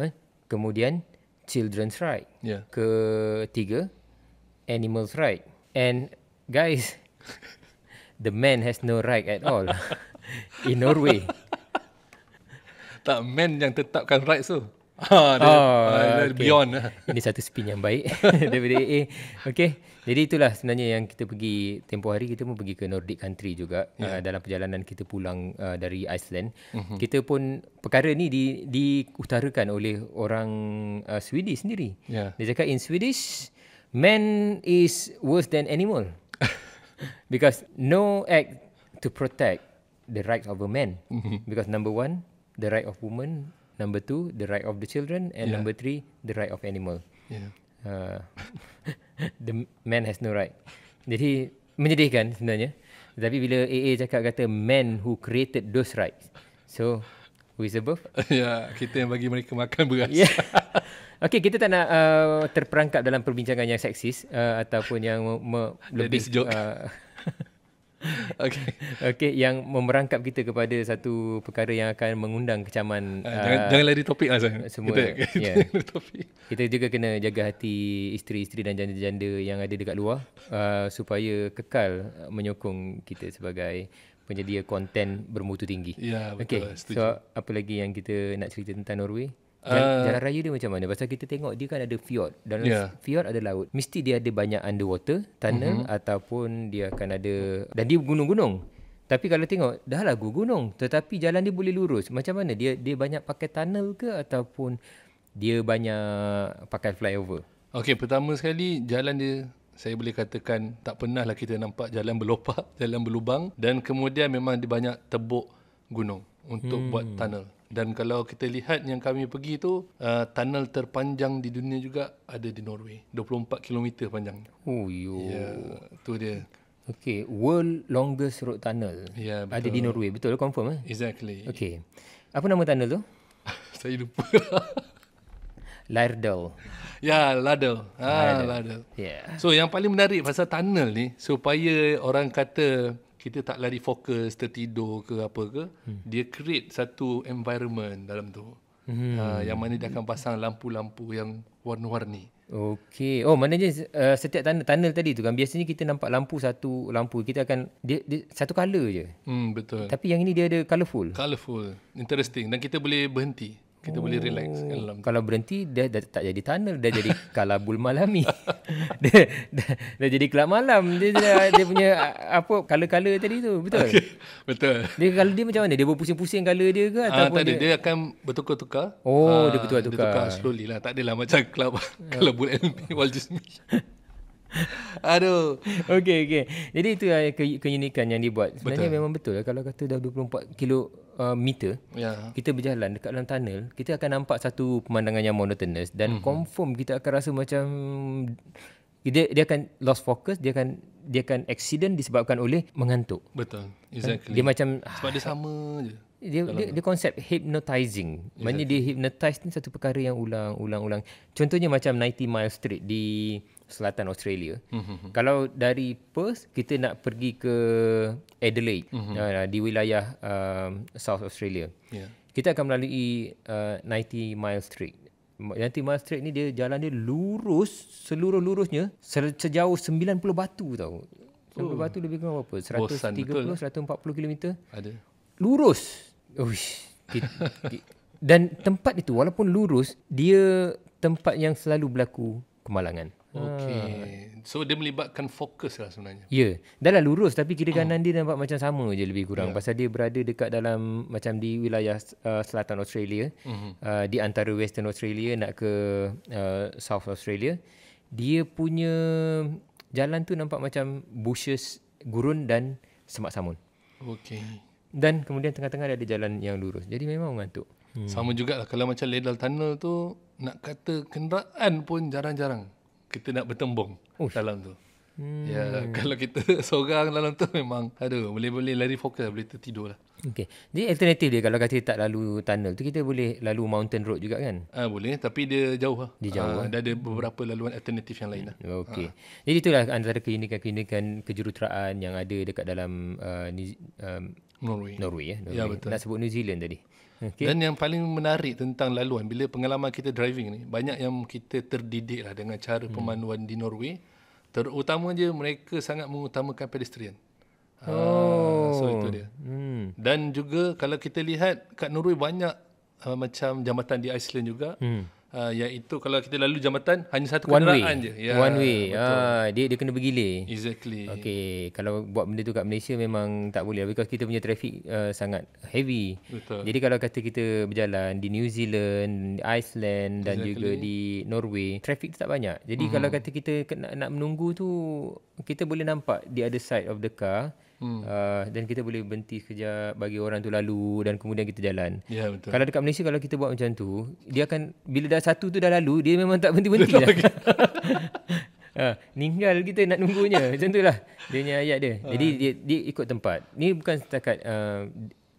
Ha? Kemudian children's right. Yeah. Ketiga animals right. And guys, the man has no right at all in Norway. tak men yang tetapkan rights tu. Ha, ah, oh, ah, okay. beyond. Ini satu spin yang baik daripada AA. Okay. Jadi itulah sebenarnya yang kita pergi tempoh hari kita pun pergi ke Nordic country juga yeah. uh, ya. dalam perjalanan kita pulang uh, dari Iceland. Mm-hmm. Kita pun perkara ni di diutarakan oleh orang uh, Swedish sendiri. Yeah. Dia cakap in Swedish man is worse than animal. Because no act to protect the rights of a man. Mm-hmm. Because number one, the right of woman number two the right of the children and yeah. number three the right of animal yeah. uh, the man has no right jadi menyedihkan sebenarnya tapi bila AA cakap kata man who created those rights so who is above yeah, kita yang bagi mereka makan beras yeah. Okay, kita tak nak uh, terperangkap dalam perbincangan yang seksis uh, ataupun yang lebih... Uh, okay. okay, yang memerangkap kita kepada satu perkara yang akan mengundang kecaman. Uh, jangan, uh, jangan lari topik lah saya. Semua. Kita, lah. kita, yeah. lari topik. kita juga kena jaga hati isteri-isteri dan janda-janda yang ada dekat luar uh, supaya kekal menyokong kita sebagai penyedia konten bermutu tinggi. Ya, yeah, betul. Okay, setuju. so apa lagi yang kita nak cerita tentang Norway? Uh. Jalan uh, raya dia macam mana? Pasal kita tengok dia kan ada fjord. Dan yeah. fjord ada laut. Mesti dia ada banyak underwater, tunnel mm-hmm. ataupun dia akan ada... Dan dia gunung-gunung. Tapi kalau tengok, dah lah gunung. Tetapi jalan dia boleh lurus. Macam mana? Dia dia banyak pakai tunnel ke ataupun dia banyak pakai flyover? Okay, pertama sekali jalan dia saya boleh katakan tak pernah lah kita nampak jalan berlopak, jalan berlubang. Dan kemudian memang dia banyak tebuk gunung untuk hmm. buat tunnel dan kalau kita lihat yang kami pergi tu uh, tunnel terpanjang di dunia juga ada di Norway 24 km panjang oh yo ya yeah, tu dia Okay, world longest road tunnel yeah, betul. ada di Norway betul confirm eh exactly Okay. apa nama tunnel tu saya lupa Lardel. Ya, Lardel. Ah, Lardel. Yeah. So yang paling menarik pasal tunnel ni supaya orang kata kita tak lari fokus tertidur ke apa ke hmm. dia create satu environment dalam tu hmm. ha, yang mana dia akan pasang lampu-lampu yang warna-warni Okey. Oh, maknanya uh, setiap tunnel, tunnel tadi tu kan biasanya kita nampak lampu satu lampu kita akan dia, dia satu color je. Hmm, betul. Tapi yang ini dia ada colourful. Colourful, Interesting. Dan kita boleh berhenti kita oh. boleh relax oh. dalam kalau berhenti dia dah tak jadi tunnel dah jadi kalabul malami dia, dia, dia jadi kelab malam dia dia, dia punya apa kala-kala tadi tu betul okay. betul dia kalau dia macam mana dia berpusing-pusing kala dia ke ah, ataupun uh, tak Dia... dia akan bertukar-tukar oh uh, dia ah, bertukar-tukar dia tukar slowly lah tak adalah macam kelab kalabul malami wal jismi Aduh. Okey okey. Jadi itu uh, ke- keunikan yang dibuat. Sebenarnya betul. memang betul lah. kalau kata dah 24 kilo Uh, meter ya. kita berjalan dekat dalam tunnel kita akan nampak satu pemandangan yang monotonous dan mm-hmm. confirm kita akan rasa macam dia dia akan lost focus dia akan dia akan accident disebabkan oleh mengantuk betul kan? exactly kan? dia macam sebab ah, dia sama je dia, dia dia konsep hypnotizing exactly. maknanya dia hypnotize ni satu perkara yang ulang ulang ulang contohnya macam 90 mile street di selatan Australia. Mm-hmm. Kalau dari Perth kita nak pergi ke Adelaide mm-hmm. uh, di wilayah um, South Australia. Yeah. Kita akan melalui uh, 90 Mile Street. 90 Mile Street ni dia jalan dia lurus seluruh lurusnya sejauh 90 batu tau. 90 oh. batu lebih kurang berapa? 130 Bosan, 140 km. Ada. Lurus. Uish. Dan tempat itu walaupun lurus dia tempat yang selalu berlaku kemalangan. Okay. Ah. So dia melibatkan fokus lah sebenarnya. Ya. Dah lah lurus tapi kiri kanan oh. dia nampak macam sama je lebih kurang. Yeah. Pasal dia berada dekat dalam macam di wilayah uh, selatan Australia. Mm-hmm. Uh, di antara Western Australia nak ke uh, South Australia. Dia punya jalan tu nampak macam bushes, gurun dan semak samun. Okay. Dan kemudian tengah-tengah ada jalan yang lurus. Jadi memang mengantuk. Hmm. Sama jugalah kalau macam Ledal Tunnel tu nak kata kenderaan pun jarang-jarang kita nak bertembung Ush. dalam tu. Hmm. Ya, kalau kita seorang dalam tu memang aduh boleh-boleh lari fokus lah, boleh tertidur lah. Okey. Jadi alternatif dia kalau kita tak lalu tunnel tu kita boleh lalu mountain road juga kan? Ah ha, boleh tapi dia jauh lah. Dia jauh. Ha, lah. Dah eh? ada beberapa laluan alternatif yang lain lah. Okey. Ha. Jadi itulah antara keindikan-keindikan kejuruteraan yang ada dekat dalam uh, um, Norway. Norway, eh? ya? Norway. Ya, betul. Nak sebut New Zealand tadi. Okay. Dan yang paling menarik tentang laluan bila pengalaman kita driving ni banyak yang kita terdidik lah dengan cara hmm. pemanduan di Norway. Terutama je mereka sangat mengutamakan pedestrian. Ah, oh, ha, so itu dia. Hmm. Dan juga kalau kita lihat kat Norway banyak uh, macam jambatan di Iceland juga. Hmm uh, ah, iaitu ya, kalau kita lalu jambatan hanya satu kenderaan ya, one way. je yeah, one way ah dia dia kena bergilir exactly Okay. kalau buat benda tu kat Malaysia memang tak boleh because kita punya traffic uh, sangat heavy betul jadi kalau kata kita berjalan di New Zealand Iceland dan exactly. juga di Norway traffic tu tak banyak jadi mm-hmm. kalau kata kita nak nak menunggu tu kita boleh nampak di other side of the car uh, dan kita boleh berhenti sekejap bagi orang tu lalu dan kemudian kita jalan. Ya betul. Kalau dekat Malaysia kalau kita buat macam tu, dia akan bila dah satu tu dah lalu, dia memang tak berhenti-henti dah. Uh, ninggal kita nak nunggunya macam itulah dia punya ayat dia jadi ah. dia, dia ikut tempat ni bukan setakat uh,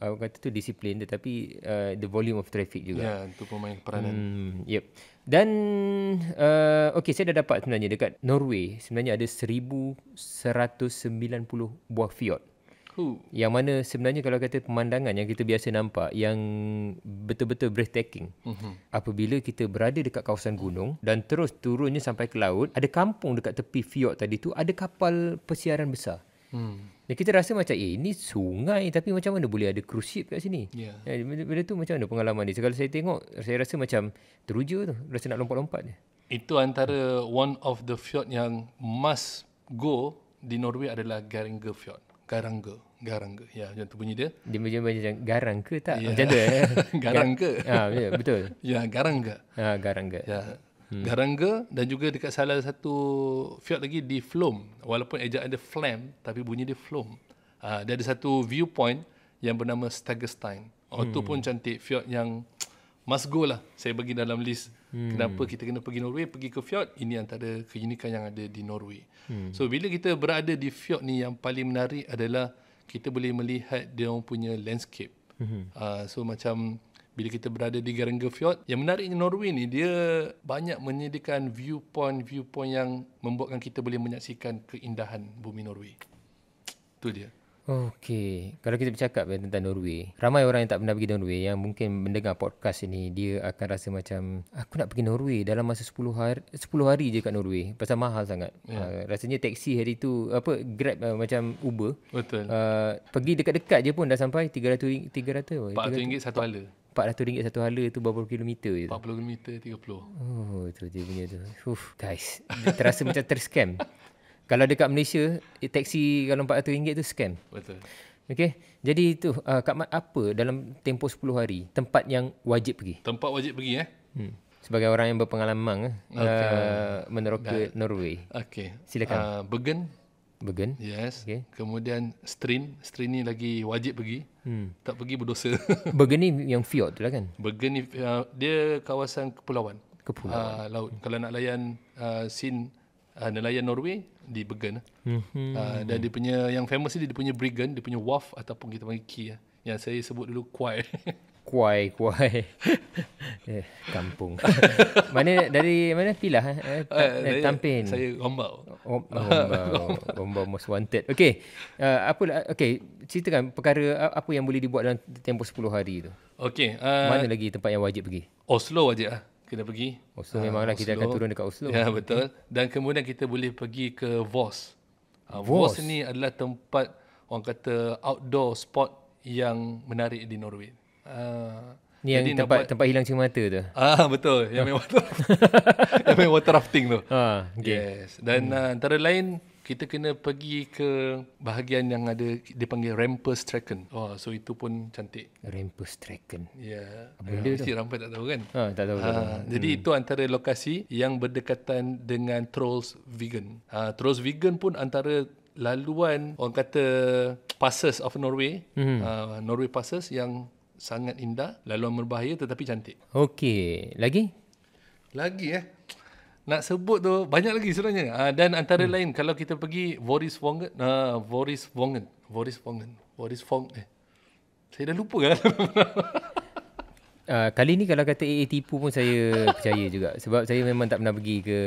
Aku kata tu disiplin tetapi uh, the volume of traffic juga. Ya, yeah, itu pun main peranan. Hmm, yep. Dan uh, okey saya dah dapat sebenarnya dekat Norway sebenarnya ada 1190 buah fjord. Yang mana sebenarnya kalau kata pemandangan yang kita biasa nampak yang betul-betul breathtaking. Uh-huh. Apabila kita berada dekat kawasan gunung dan terus turunnya sampai ke laut, ada kampung dekat tepi fjord tadi tu, ada kapal persiaran besar. Hmm. Dan kita rasa macam eh ini sungai tapi macam mana boleh ada cruise ship kat sini? Yeah. Ya, eh, benda, benda tu macam mana pengalaman ni. Kalau saya tengok saya rasa macam teruja tu, rasa nak lompat-lompat je. Itu antara one of the fjord yang must go di Norway adalah Garanger Fjord. Garanger. Garanger. Ya, macam tu bunyi dia. Dia macam macam garang ke tak? Yeah. Macam tu. Eh? garang ke? Ah, ya, betul. Ya, garang Ah Ya, Ya hmm. Garangga dan juga dekat salah satu fiat lagi di Flom. Walaupun ejaan dia Flam tapi bunyi dia Flom. Uh, ah, dia ada satu viewpoint yang bernama Stagestein. Oh hmm. tu pun cantik fiat yang must go lah. Saya bagi dalam list hmm. kenapa kita kena pergi Norway, pergi ke fiat ini antara keunikan yang ada di Norway. Hmm. So bila kita berada di fiat ni yang paling menarik adalah kita boleh melihat dia orang punya landscape. Uh, so macam bila kita berada di Garengafjord. Yang menariknya Norway ni dia banyak menyediakan viewpoint-viewpoint yang membuatkan kita boleh menyaksikan keindahan bumi Norway. Itu dia. Okey, kalau kita bercakap ya, tentang Norway, ramai orang yang tak pernah pergi Norway yang mungkin mendengar podcast ini, dia akan rasa macam aku nak pergi Norway dalam masa 10 hari 10 hari je kat Norway pasal mahal sangat. Yeah. Ya. Uh, rasanya teksi hari tu apa Grab uh, macam Uber. Betul. Uh, pergi dekat-dekat je pun dah sampai 300 300 RM400 satu hala. RM400 satu hala tu berapa kilometer je? 40 kilometer, 30. Oh, tu dia punya tu. Uf, guys, terasa macam terscam. Kalau dekat Malaysia, eh, taksi kalau RM400 tu scam. Betul. Okey. Jadi itu uh, Kak Mat apa dalam tempoh 10 hari tempat yang wajib pergi? Tempat wajib pergi eh? Hmm. Sebagai orang yang berpengalaman eh, okay. uh, ah, meneroka Dan, Norway. Okey. Silakan. Uh, Bergen. Bergen. Yes. Okay. Kemudian Strin. Strin ni lagi wajib pergi. Hmm. Tak pergi berdosa. Bergen ni yang fjord tu lah kan? Bergen ni uh, dia kawasan kepulauan. Kepulauan. Uh, laut. Hmm. Kalau nak layan uh, scene uh, nelayan Norway di Bergen. Mm-hmm. Uh, dan dia punya yang famous ni dia punya Bergen, dia punya wharf ataupun kita panggil quay uh, yang saya sebut dulu quay. Kuai, kuai. Eh, kampung. mana dari mana pilah? Eh, eh, eh, eh tampin. Saya gombau. Oh, gombau. most wanted. Okey. Uh, apa lah, okey, ceritakan perkara apa yang boleh dibuat dalam tempoh 10 hari tu. Okey. Uh, mana lagi tempat yang wajib pergi? Oslo wajib ah kena pergi. Oslo uh, ah, memanglah Oslo. kita akan turun dekat Oslo. Ya betul. Dan kemudian kita boleh pergi ke Vos. Uh, Vos. Vos ni adalah tempat orang kata outdoor spot yang menarik di Norway. Uh, ni yang tempat buat, tempat hilang cermata tu. Ah uh, betul. Yang main water. yang main water rafting tu. uh, okay. yes. Dan hmm. uh, antara lain kita kena pergi ke bahagian yang ada dipanggil Rampus Tracken. Oh, so itu pun cantik. Rampus Tracken. Ya. Yeah. Apa benda ya, rampai tak tahu kan? Ha, tak tahu. Ha, tak ah, tahu. jadi hmm. itu antara lokasi yang berdekatan dengan Trolls Vegan. Ha, Trolls Vegan pun antara laluan orang kata passes of Norway. Hmm. Ha, Norway passes yang sangat indah, laluan berbahaya tetapi cantik. Okey, lagi? Lagi eh nak sebut tu banyak lagi sebenarnya. Uh, dan antara hmm. lain kalau kita pergi Voris Vongen, uh, ah, Voris Vongen, Voris Vongen, Voris Vong eh. Saya dah lupa kan. Uh, kali ni kalau kata AA tipu pun saya percaya juga sebab saya memang tak pernah pergi ke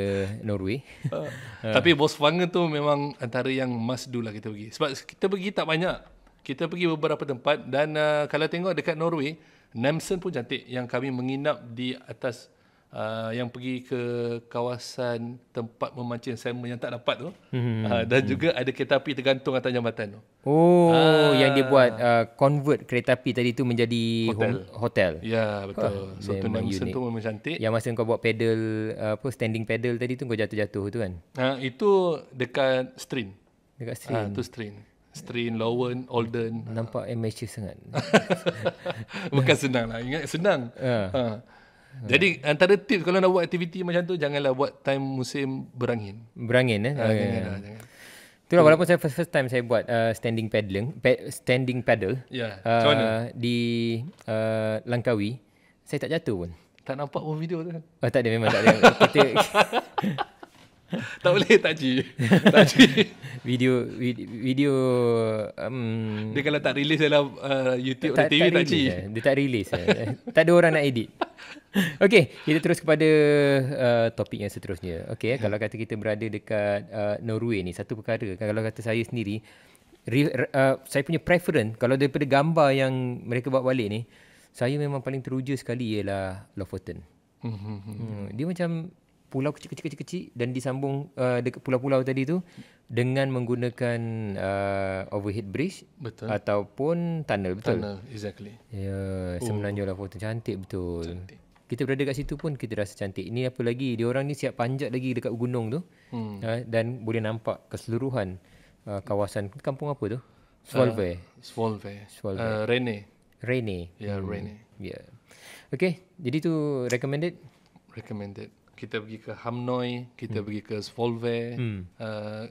Norway. Uh, uh. Tapi Bos Vangen tu memang antara yang must do lah kita pergi. Sebab kita pergi tak banyak. Kita pergi beberapa tempat dan uh, kalau tengok dekat Norway, Namsen pun cantik yang kami menginap di atas Uh, yang pergi ke kawasan tempat memancing salmon yang tak dapat tu hmm. uh, dan hmm. juga ada kereta api tergantung atas jambatan tu. Oh, uh, yang dia buat uh, convert kereta api tadi tu menjadi hotel. hotel. Ya, betul. Oh, so tunang tu memang cantik. Yang masa kau buat pedal uh, apa standing pedal tadi tu kau jatuh-jatuh tu kan? Ah, uh, itu dekat string. Dekat string. Ah, uh, tu string. Strain, Lowen, Olden. Nampak amateur sangat. Bukan senang lah. Ingat senang. Uh. Uh. Ha. Jadi antara tips kalau nak buat aktiviti macam tu janganlah buat time musim berangin. Berangin eh. Ha, okay. Tu lah, walaupun saya first, first time saya buat uh, standing paddling, pa- standing paddle yeah. uh, di uh, Langkawi, saya tak jatuh pun. Tak nampak pun video tu. Kan? Oh, tak ada, memang tak ada. Kita... tak boleh, tak ji? video, video... Um, dia kalau tak release dalam uh, YouTube atau TV, tak ji? Eh. Dia tak release. Eh. Tak ada orang nak edit. Okay, kita terus kepada uh, topik yang seterusnya. Okay, yeah. kalau kata kita berada dekat uh, Norway ni, satu perkara kan, kalau kata saya sendiri re, uh, saya punya preference kalau daripada gambar yang mereka bawa balik ni, saya memang paling teruja sekali ialah Lofoten. Mm-hmm. Hmm, dia macam pulau kecil-kecil-kecil dan disambung uh, dekat pulau-pulau tadi tu dengan menggunakan uh, overhead bridge betul ataupun tunnel betul tunnel exactly ya yeah, oh. semenanjung lah cantik betul cantik kita berada kat situ pun kita rasa cantik. Ini apa lagi dia orang ni siap panjat lagi dekat gunung tu. Hmm. Uh, dan boleh nampak keseluruhan uh, kawasan kampung apa tu? Svalve. Uh, Svalve. Svolve. Uh, Rene. Rene. Ya, yeah, hmm. Rene. Ya. Yeah. Okey, jadi tu recommended? Recommended. Kita pergi ke Hamnoi, kita hmm. pergi ke Svalve. Hmm. Uh,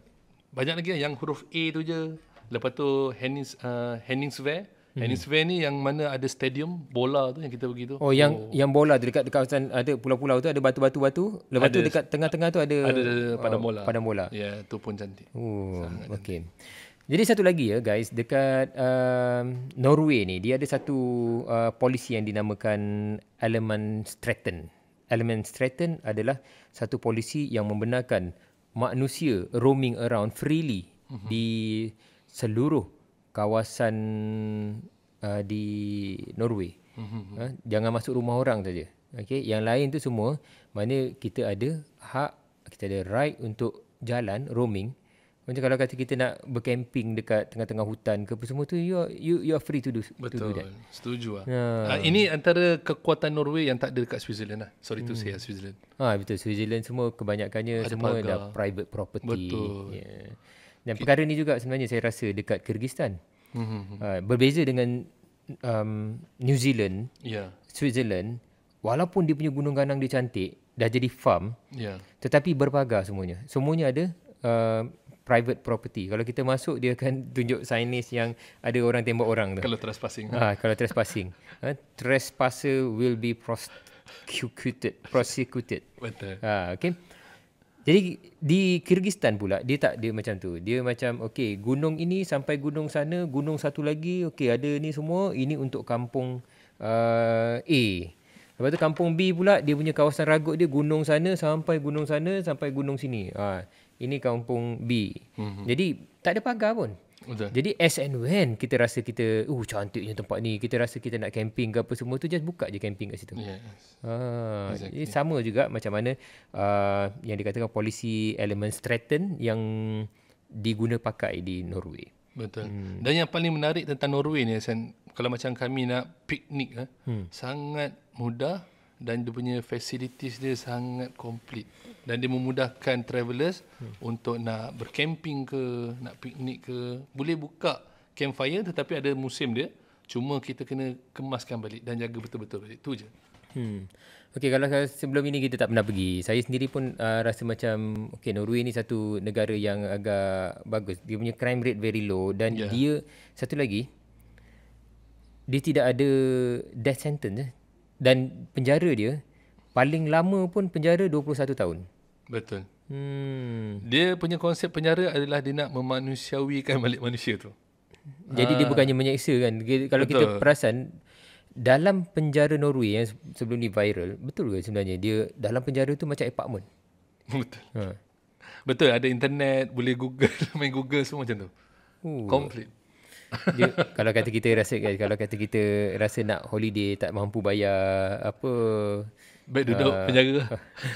banyak lagi lah yang huruf A tu je. Lepas tu Hennings uh, Henningsvær. Tennis hmm. fair ni yang mana ada stadium bola tu yang kita pergi tu. Oh, oh. yang yang bola tu dekat dekat kawasan ada pulau-pulau tu ada batu-batu-batu. Lepas ada, tu dekat tengah-tengah tu ada ada, ada padang oh, bola. Oh, padang bola. Ya, yeah, tu pun cantik. Oh, okey. Jadi satu lagi ya guys, dekat uh, Norway ni dia ada satu uh, polisi yang dinamakan Element Stratton. Element Stratton adalah satu polisi yang membenarkan manusia roaming around freely uh-huh. di seluruh kawasan uh, di Norway. Mm-hmm. Uh, jangan masuk rumah orang saja. Okey, yang lain tu semua mana kita ada hak, kita ada right untuk jalan roaming. Macam kalau kata kita nak berkemping dekat tengah-tengah hutan ke apa semua tu you are, you you are free to do. Betul. To do that. Setuju lah. Ha. Ha, ini antara kekuatan Norway yang tak ada dekat Switzerland lah. Sorry hmm. to say ah, Switzerland. Ah ha, betul Switzerland semua kebanyakannya ada semua pagar. dah private property. Betul. Yeah. Dan okay. perkara ni juga sebenarnya saya rasa dekat Kyrgyzstan. Mm-hmm. Uh, berbeza dengan um, New Zealand, yeah. Switzerland, walaupun dia punya gunung ganang dia cantik, dah jadi farm, yeah. tetapi berpagar semuanya. Semuanya ada uh, private property. Kalau kita masuk, dia akan tunjuk signage yang ada orang tembak orang. Tu. Kalau trespassing. Ha, kalau trespassing. uh, trespasser will be prosecuted. prosecuted. Betul. Uh, okay. Jadi di Kyrgyzstan pula dia tak dia macam tu. Dia macam okey gunung ini sampai gunung sana, gunung satu lagi okey ada ni semua ini untuk kampung uh, A. Lepas tu kampung B pula dia punya kawasan ragut dia gunung sana sampai gunung sana sampai gunung sini. Ha, ini kampung B. Mm-hmm. Jadi tak ada pagar pun. Betul. Jadi as and when kita rasa kita, uh cantiknya tempat ni, kita rasa kita nak camping ke apa semua tu, just buka je camping kat situ. Yes. Ah, exactly. Jadi sama juga macam mana uh, yang dikatakan polisi elemen Stratton yang diguna pakai di Norway. Betul. Hmm. Dan yang paling menarik tentang Norway ni, Hassan, kalau macam kami nak piknik, ah, hmm. sangat mudah dan dia punya facilities dia sangat complete dan dia memudahkan travellers hmm. untuk nak berkemping ke, nak piknik ke. Boleh buka campfire tetapi ada musim dia. Cuma kita kena kemaskan balik dan jaga betul-betul balik. Itu je. Hmm. Okey, kalau sebelum ini kita tak pernah pergi. Saya sendiri pun uh, rasa macam okay, Norway ni satu negara yang agak bagus. Dia punya crime rate very low dan yeah. dia, satu lagi, dia tidak ada death sentence. Eh. Dan penjara dia, paling lama pun penjara 21 tahun. Betul. Hmm. Dia punya konsep penjara adalah dia nak memanusiawikan balik manusia tu. Jadi ha. dia ah. bukannya menyeksa kan. Kalau betul. kita perasan dalam penjara Norway yang sebelum ni viral, betul ke sebenarnya dia dalam penjara tu macam apartment. Betul. Ha. Betul ada internet, boleh Google, main Google semua macam tu. Oh. Complete. Dia, kalau kata kita rasa kalau kata kita rasa nak holiday tak mampu bayar apa baik duduk uh, penjara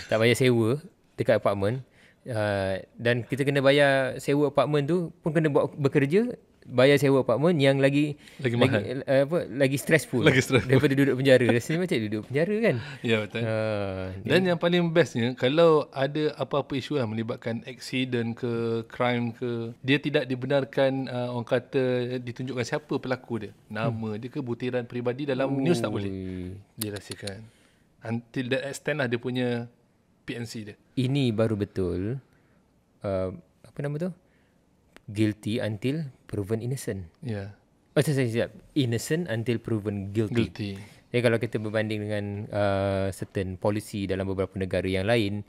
tak bayar sewa dekat apartmen uh, dan kita kena bayar sewa apartmen tu pun kena buat bekerja bayar sewa apartmen yang lagi lagi, lagi uh, apa lagi stressful, lagi stressful daripada duduk penjara rasa macam duduk penjara kan ya betul uh, dan ya. yang paling bestnya kalau ada apa-apa isu yang melibatkan aksiden ke crime ke dia tidak dibenarkan uh, orang kata ditunjukkan siapa pelaku dia nama hmm. dia ke butiran peribadi dalam Ooh. news tak boleh dirahsiakan until that extent lah dia punya PNC dia. Ini baru betul uh, apa nama tu? Guilty until proven innocent. Ya. Yeah. Oh, saya saya siap. Innocent until proven guilty. Guilty. Jadi kalau kita berbanding dengan uh, certain polisi dalam beberapa negara yang lain,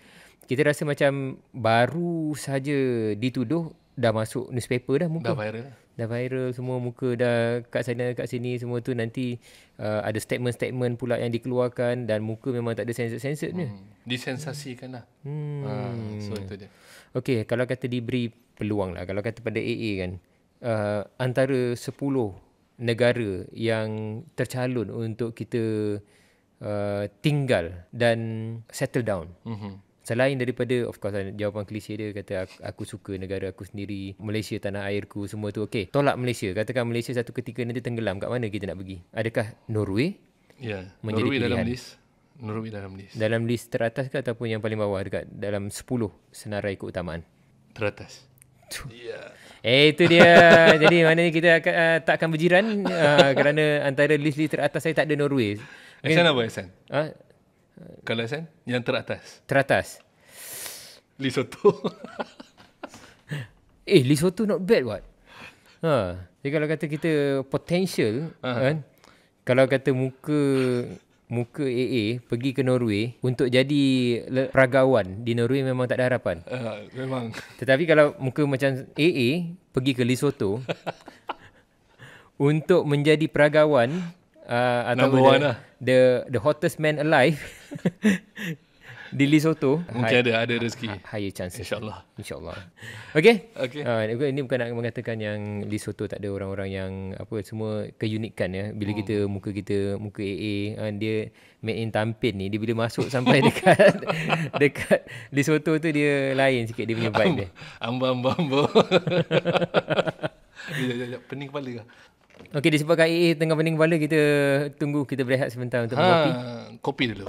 kita rasa macam baru saja dituduh dah masuk newspaper dah muka. Dah viral dah viral semua muka dah kat sana kat sini semua tu nanti uh, ada statement-statement pula yang dikeluarkan dan muka memang tak ada sensor-sensor ni. Hmm. Disensasikan lah. Hmm. Ha, so itu dia. Okay kalau kata diberi peluang lah kalau kata pada AA kan uh, antara 10 negara yang tercalon untuk kita uh, tinggal dan settle down. Mm-hmm. Selain daripada of course jawapan klise dia kata aku, aku suka negara aku sendiri, Malaysia tanah airku, semua tu okey. Tolak Malaysia. Katakan Malaysia satu ketika nanti tenggelam, kat mana kita nak pergi? Adakah Norway? Ya. Yeah. Norway pilihan? dalam list. Norway dalam list. Dalam list teratas ke ataupun yang paling bawah dekat dalam 10 senarai keutamaan? Teratas. Ya. Eh itu dia. Jadi mana kita akan, uh, ah, tak akan berjiran uh, kerana antara list-list teratas saya tak ada Norway. Eh, Esan apa Esan? Ha? Ah, kalau Sen, yang teratas. Teratas. Lisoto. eh, Lisoto not bad what? Ha. Jadi kalau kata kita potential uh-huh. kan. Kalau kata muka muka AA pergi ke Norway untuk jadi peragawan di Norway memang tak ada harapan. Uh, memang. Tetapi kalau muka macam AA pergi ke Lesotho untuk menjadi peragawan uh, atau number the, lah. the the hottest man alive di Lesotho mungkin high, ada ada rezeki ha, higher chances insyaallah insyaallah okey okey uh, ini bukan nak mengatakan yang Lesotho tak ada orang-orang yang apa semua keunikan ya bila hmm. kita muka kita muka AA uh, dia made in tampin ni dia bila masuk sampai dekat dekat Lesotho tu dia lain sikit dia punya vibe dia amba amba amba ya, Jajak, ya, ya. jajak, pening kepala lah. Okey, disebabkan AA tengah pening kepala, kita tunggu kita berehat sebentar untuk mengopi. Ha, kopi. Kopi dulu.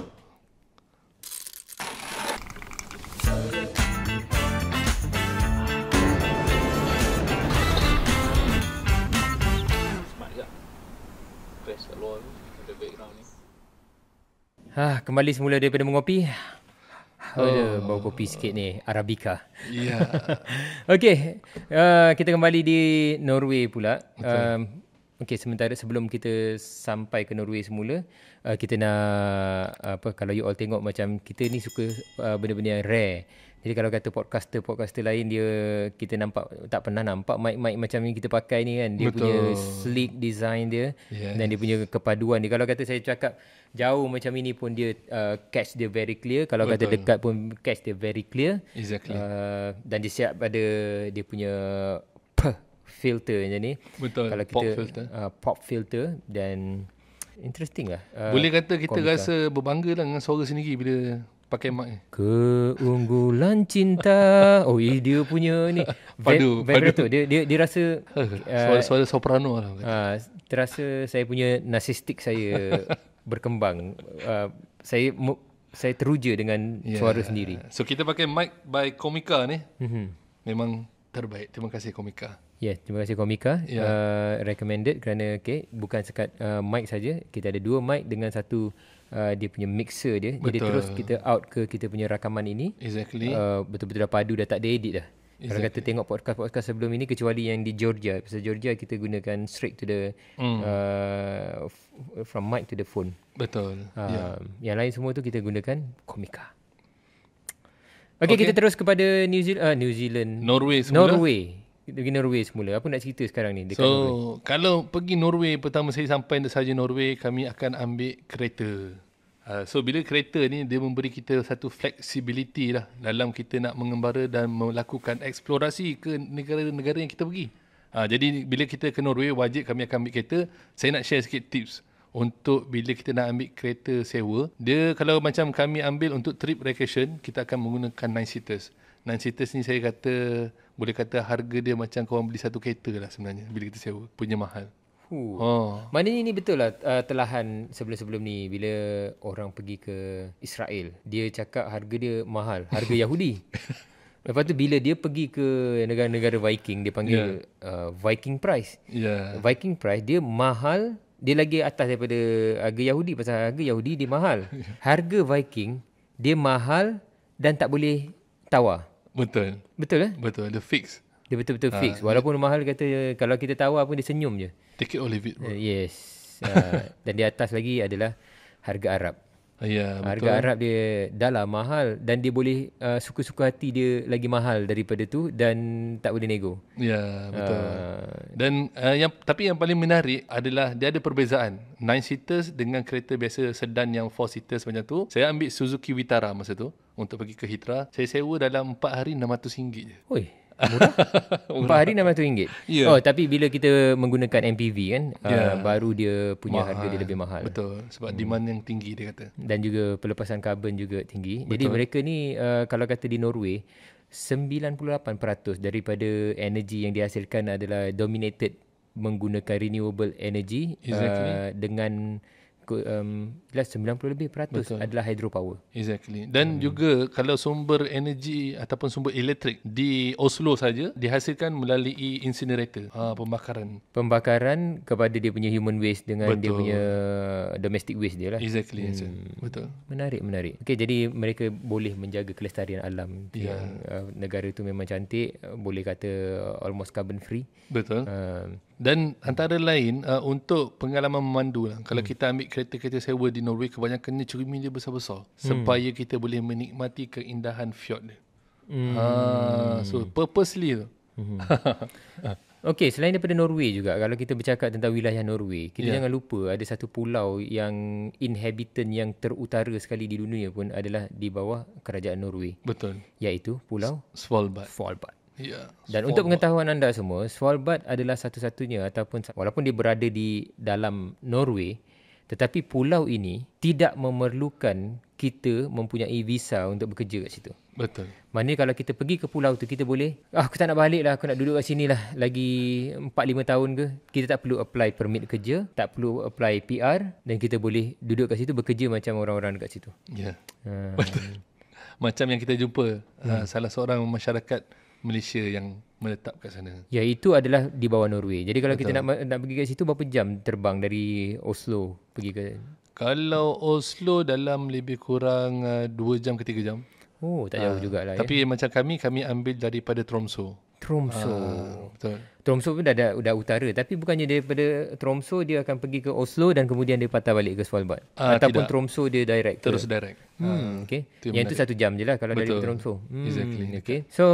Ha, kembali semula daripada mengopi. Oh, oh bau kopi sikit ni, Arabica. Ya. Yeah. Okey, uh, kita kembali di Norway pula. Okay. Um, Okey, sementara sebelum kita sampai ke Norway semula, uh, kita nak apa kalau you all tengok macam kita ni suka uh, benda-benda yang rare. Jadi kalau kata podcaster-podcaster lain dia kita nampak tak pernah nampak mic-mic macam yang kita pakai ni kan. Dia Betul. punya sleek design dia yes. dan dia punya kepaduan dia. Kalau kata saya cakap jauh macam ini pun dia uh, catch dia very clear. Kalau Betul. kata dekat pun catch dia very clear. Exactly. Uh, dan dia siap pada dia punya filter macam ni. Betul. Kalau kita, pop filter. Uh, pop filter dan interesting lah. Uh, Boleh kata kita komika. rasa berbangga lah dengan suara sendiri bila pakai mic ni. Keunggulan cinta. Oh, dia punya ni. padu, ver- padu. Tu. Dia, dia, dia rasa... Suara-suara uh, soprano lah. Uh, terasa saya punya narsistik saya berkembang. Uh, saya... saya teruja dengan yeah. suara sendiri. So kita pakai mic by Komika ni. Mm-hmm. Memang terbaik. Terima kasih Komika. Ya, yeah, terima kasih Komika. Yeah. Uh, recommended kerana okay, bukan sekat uh, mic saja. Kita ada dua mic dengan satu uh, dia punya mixer dia. Betul. Jadi terus kita out ke kita punya rakaman ini. Exactly. Uh, betul-betul dah padu, dah tak ada edit dah. Exactly. Kalau kata tengok podcast-podcast sebelum ini kecuali yang di Georgia. Pasal Georgia kita gunakan straight to the mm. uh, from mic to the phone. Betul. Uh, um, yeah. Yang lain semua tu kita gunakan Komika. Okay, okay, kita terus kepada New Zealand. Uh, New Zealand. Norway semula. Norway. Kita pergi Norway semula. Apa nak cerita sekarang ni? Dekat so, Norway. kalau pergi Norway, pertama saya sampai sahaja Norway, kami akan ambil kereta. Uh, so, bila kereta ni, dia memberi kita satu flexibility lah dalam kita nak mengembara dan melakukan eksplorasi ke negara-negara yang kita pergi. Uh, jadi, bila kita ke Norway, wajib kami akan ambil kereta. Saya nak share sikit tips. Uh, untuk bila kita nak ambil kereta sewa dia kalau macam kami ambil untuk trip vacation kita akan menggunakan nine seaters nine seaters ni saya kata boleh kata harga dia macam kau beli satu kereta lah sebenarnya bila kita sewa punya mahal Huh. Ha. Oh. mana ni betul lah uh, telahan sebelum-sebelum ni bila orang pergi ke Israel. Dia cakap harga dia mahal. Harga Yahudi. Lepas tu bila dia pergi ke negara-negara Viking, dia panggil yeah. uh, Viking price. Yeah. Viking price dia mahal dia lagi atas daripada harga Yahudi pasal harga Yahudi dia mahal. Harga Viking dia mahal dan tak boleh tawar. Betul. Betul eh? Betul. Dia fix. Dia betul-betul ha, fix. Walaupun mahal kata kalau kita tawar pun dia senyum je. Take it all of it. Bro. Uh, yes. Uh, dan di atas lagi adalah harga Arab. Yeah, oh, ya, betul. Harga Arab dia dah lah mahal dan dia boleh uh, suka-suka hati dia lagi mahal daripada tu dan tak boleh nego. Ya, betul. Uh, dan uh, yang tapi yang paling menarik adalah dia ada perbezaan. Nine seaters dengan kereta biasa sedan yang four seaters macam tu. Saya ambil Suzuki Vitara masa tu untuk pergi ke Hitra. Saya sewa dalam 4 hari RM600 je. Oi. Murah. Empat hari RM600. Yeah. Oh, tapi bila kita menggunakan MPV kan, yeah. uh, baru dia punya mahal. harga dia lebih mahal. Betul. Sebab hmm. demand yang tinggi dia kata. Dan juga pelepasan karbon juga tinggi. Betul. Jadi mereka ni uh, kalau kata di Norway, 98% daripada energi yang dihasilkan adalah dominated menggunakan renewable energy exactly. uh, dengan dengan um, less 90 lebih peratus Betul. adalah hydropower. Exactly. Dan hmm. juga kalau sumber energi ataupun sumber elektrik di Oslo saja dihasilkan melalui incinerator, uh, ah, pembakaran. Pembakaran kepada dia punya human waste dengan Betul. dia punya domestic waste dia lah. Exactly. Hmm. Betul. Menarik, menarik. Okay, jadi mereka boleh menjaga kelestarian alam. Yeah. Yang, uh, negara itu memang cantik, boleh kata almost carbon free. Betul. Uh, dan antara lain uh, untuk pengalaman memandu lah. kalau hmm. kita ambil kereta-kereta sewa di Norway ni cermin dia besar-besar hmm. supaya kita boleh menikmati keindahan fjord dia hmm. ha, so purposely tu hmm. Okey, selain daripada Norway juga, kalau kita bercakap tentang wilayah Norway, kita yeah. jangan lupa ada satu pulau yang inhabitant yang terutara sekali di dunia pun adalah di bawah kerajaan Norway. Betul. Iaitu pulau? Svalbard. Svalbard. Yeah, Dan untuk lah. pengetahuan anda semua, Svalbard adalah satu-satunya ataupun walaupun dia berada di dalam Norway, tetapi pulau ini tidak memerlukan kita mempunyai visa untuk bekerja kat situ. Betul. Maknanya kalau kita pergi ke pulau tu, kita boleh, ah, aku tak nak balik lah, aku nak duduk kat sini lah lagi 4-5 tahun ke. Kita tak perlu apply permit kerja, tak perlu apply PR dan kita boleh duduk kat situ bekerja macam orang-orang dekat situ. Ya, yeah. hmm. betul. Macam yang kita jumpa hmm. Ah, salah seorang masyarakat Malaysia yang menetap kat sana. Ya, itu adalah di bawah Norway. Jadi kalau Betul. kita nak nak pergi kat situ berapa jam terbang dari Oslo pergi ke Kalau Oslo dalam lebih kurang uh, jam ke 3 jam. Oh, tak jauh uh, lah. tapi ya. macam kami kami ambil daripada Tromso. Tromso. Uh, ah, betul. Tromso pun dah, dah dah utara tapi bukannya daripada Tromso dia akan pergi ke Oslo dan kemudian dia patah balik ke Svalbard. Uh, Ataupun tidak. Tromso dia direct. Terus ke? direct. Hmm, ah, okay. Itu yang, yang tu satu jam je lah kalau Betul. dari Toronto. Hmm, exactly. Okay. So,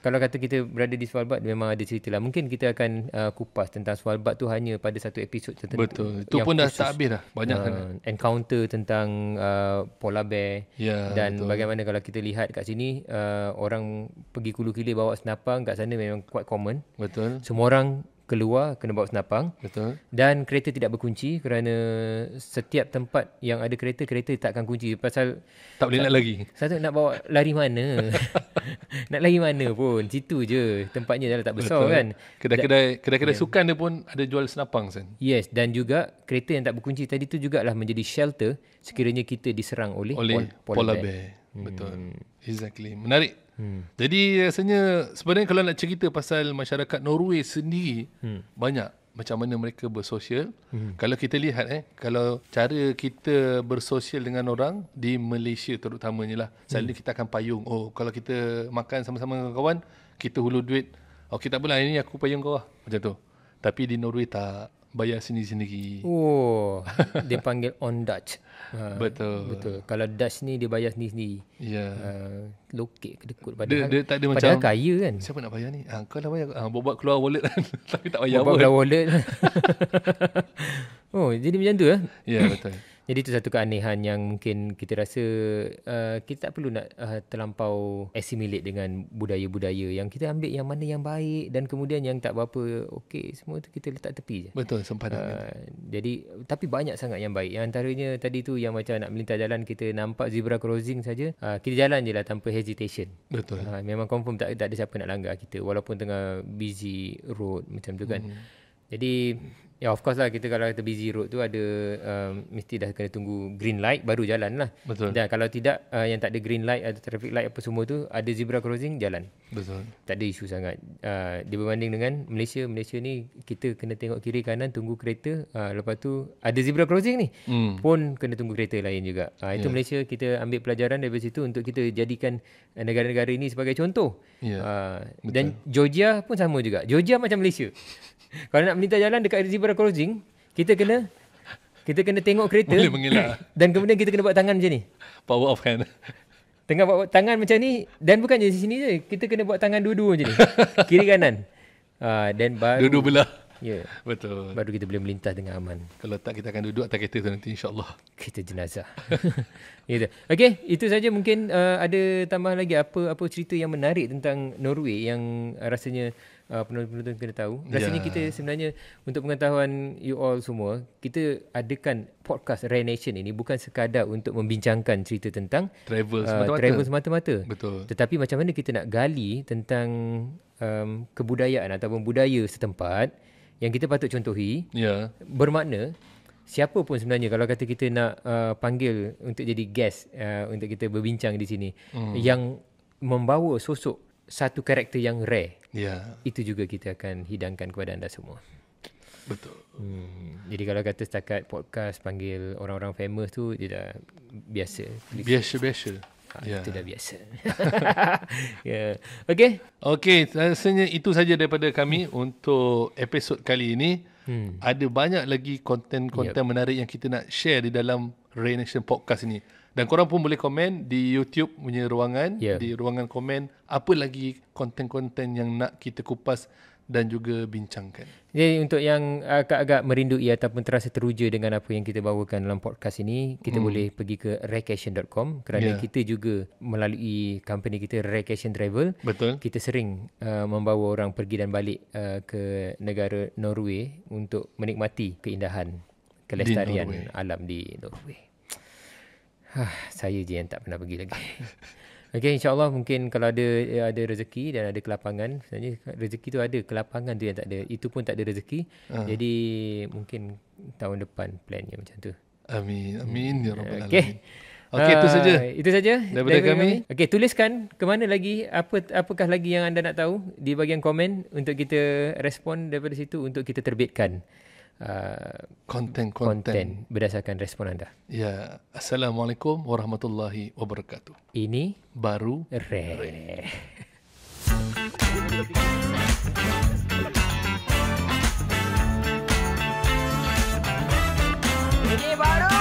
kalau kata kita berada di Svalbard, memang ada cerita lah. Mungkin kita akan uh, kupas tentang Svalbard tu hanya pada satu episod tertentu. Betul. Itu pun khusus, dah tak habis lah. Banyak uh, kan. Encounter tentang uh, polar bear. Yeah, dan betul. bagaimana kalau kita lihat kat sini, uh, orang pergi kulu kilir bawa senapang kat sana memang quite common. Betul. Semua orang keluar kena bawa senapang. Betul. Dan kereta tidak berkunci kerana setiap tempat yang ada kereta kereta tak akan kunci pasal tak boleh nak lagi. Satu nak bawa lari mana? nak lari mana pun situ je tempatnya dah tak besar Betul. kan. Kedai-kedai kedai-kedai yeah. sukan dia pun ada jual senapang sen. Yes dan juga kereta yang tak berkunci tadi tu jugalah menjadi shelter sekiranya kita diserang oleh, oleh pol- polar, bear. bear. Hmm. Betul. Exactly. Menarik Hmm. Jadi rasanya sebenarnya kalau nak cerita pasal masyarakat Norway sendiri hmm. banyak macam mana mereka bersosial. Hmm. Kalau kita lihat eh kalau cara kita bersosial dengan orang di Malaysia terutamanya lah. Selalunya hmm. kita akan payung. Oh kalau kita makan sama-sama dengan kawan, kita hulu duit. Oh, okey tak apalah ini aku payung kau lah. Macam tu. Tapi di Norway tak bayar sini-sini lagi. Oh, dia panggil on Dutch. Ha, betul. Betul. Kalau Dutch ni dia bayar sendiri. Ya. Yeah. Ha, Lokek ke dekut padahal. Dia, dia tak ada macam. Padahal kaya kan. Siapa nak bayar ni? Ha, kau lah bayar. Ha, ah, buat keluar wallet kan. Tapi tak bayar buat keluar wallet. oh, jadi macam tu Eh? Ya, yeah, betul. Jadi itu satu keanehan yang mungkin kita rasa uh, kita tak perlu nak uh, terlampau assimilate dengan budaya-budaya yang kita ambil yang mana yang baik dan kemudian yang tak berapa okey semua tu kita letak tepi je. Betul sempat. Uh, jadi tapi banyak sangat yang baik. Yang antaranya tadi tu yang macam nak melintas jalan kita nampak zebra crossing saja uh, kita jalan je lah tanpa hesitation. Betul. Uh, memang confirm tak, tak ada siapa nak langgar kita walaupun tengah busy road macam tu kan. Hmm. Jadi Ya yeah, of course lah kita kalau kita busy road tu ada um, mesti dah kena tunggu green light baru jalan lah. Betul. Dan kalau tidak uh, yang tak ada green light atau traffic light apa semua tu ada zebra crossing jalan. Betul. Tak ada isu sangat. Uh, dia berbanding dengan Malaysia. Malaysia ni kita kena tengok kiri kanan tunggu kereta. Uh, lepas tu ada zebra crossing ni mm. pun kena tunggu kereta lain juga. Uh, itu yeah. Malaysia kita ambil pelajaran dari situ untuk kita jadikan uh, negara-negara ini sebagai contoh. Yeah. Uh, dan Georgia pun sama juga. Georgia macam Malaysia. Kalau nak melintas jalan dekat zebra crossing, kita kena kita kena tengok kereta. Boleh mengelak. Dan kemudian kita kena buat tangan macam ni. Power of hand. Tengah buat, buat tangan macam ni dan bukan je di sini je. Kita kena buat tangan dua-dua macam ni. Kiri kanan. Ah uh, dan baru Dua-dua belah. Ya. Yeah, Betul. Baru kita boleh melintas dengan aman. Kalau tak kita akan duduk atas kereta tu nanti insyaallah Kita jenazah. Gitu. Okey, itu saja mungkin uh, ada tambah lagi apa apa cerita yang menarik tentang Norway yang uh, rasanya uh, penonton-penonton kena tahu. Rasanya yeah. kita sebenarnya untuk pengetahuan you all semua, kita adakan podcast Rare Nation ini bukan sekadar untuk membincangkan cerita tentang travel uh, semata-mata. Uh, semata-mata. Betul. Tetapi macam mana kita nak gali tentang um, kebudayaan ataupun budaya setempat yang kita patut contohi. Yeah. Bermakna Siapa pun sebenarnya kalau kata kita nak uh, panggil untuk jadi guest uh, untuk kita berbincang di sini hmm. yang membawa sosok satu karakter yang rare Yeah. Itu juga kita akan hidangkan kepada anda semua. Betul. Hmm. Jadi kalau kata setakat podcast panggil orang-orang famous tu dia dah biasa. Biasa-biasa. Ha, yeah. Itu ya. dah biasa. yeah. Okay. Okay. Rasanya itu saja daripada kami untuk episod kali ini. Hmm. Ada banyak lagi konten-konten yep. menarik yang kita nak share di dalam Rain Nation Podcast ini. Dan korang pun boleh komen di YouTube punya ruangan, yeah. di ruangan komen apa lagi konten-konten yang nak kita kupas dan juga bincangkan. Jadi untuk yang agak-agak merindui ataupun terasa teruja dengan apa yang kita bawakan dalam podcast ini, kita mm. boleh pergi ke recation.com kerana yeah. kita juga melalui company kita Recation Travel. Betul. Kita sering uh, membawa orang pergi dan balik uh, ke negara Norway untuk menikmati keindahan kelestarian di alam di Norway saya je yang tak pernah pergi lagi. Okay, insyaallah mungkin kalau ada eh, ada rezeki dan ada kelapangan sebenarnya rezeki tu ada kelapangan tu yang tak ada itu pun tak ada rezeki uh. jadi mungkin tahun depan plannya macam tu amin amin ya rabbal okay. alamin okey uh, itu saja ah, itu saja daripada, daripada kami, kami. okey tuliskan ke mana lagi apa apakah lagi yang anda nak tahu di bahagian komen untuk kita respon daripada situ untuk kita terbitkan Konten, uh, konten. content berdasarkan respon anda. Ya, yeah. assalamualaikum warahmatullahi wabarakatuh. Ini baru re. re. Ini baru.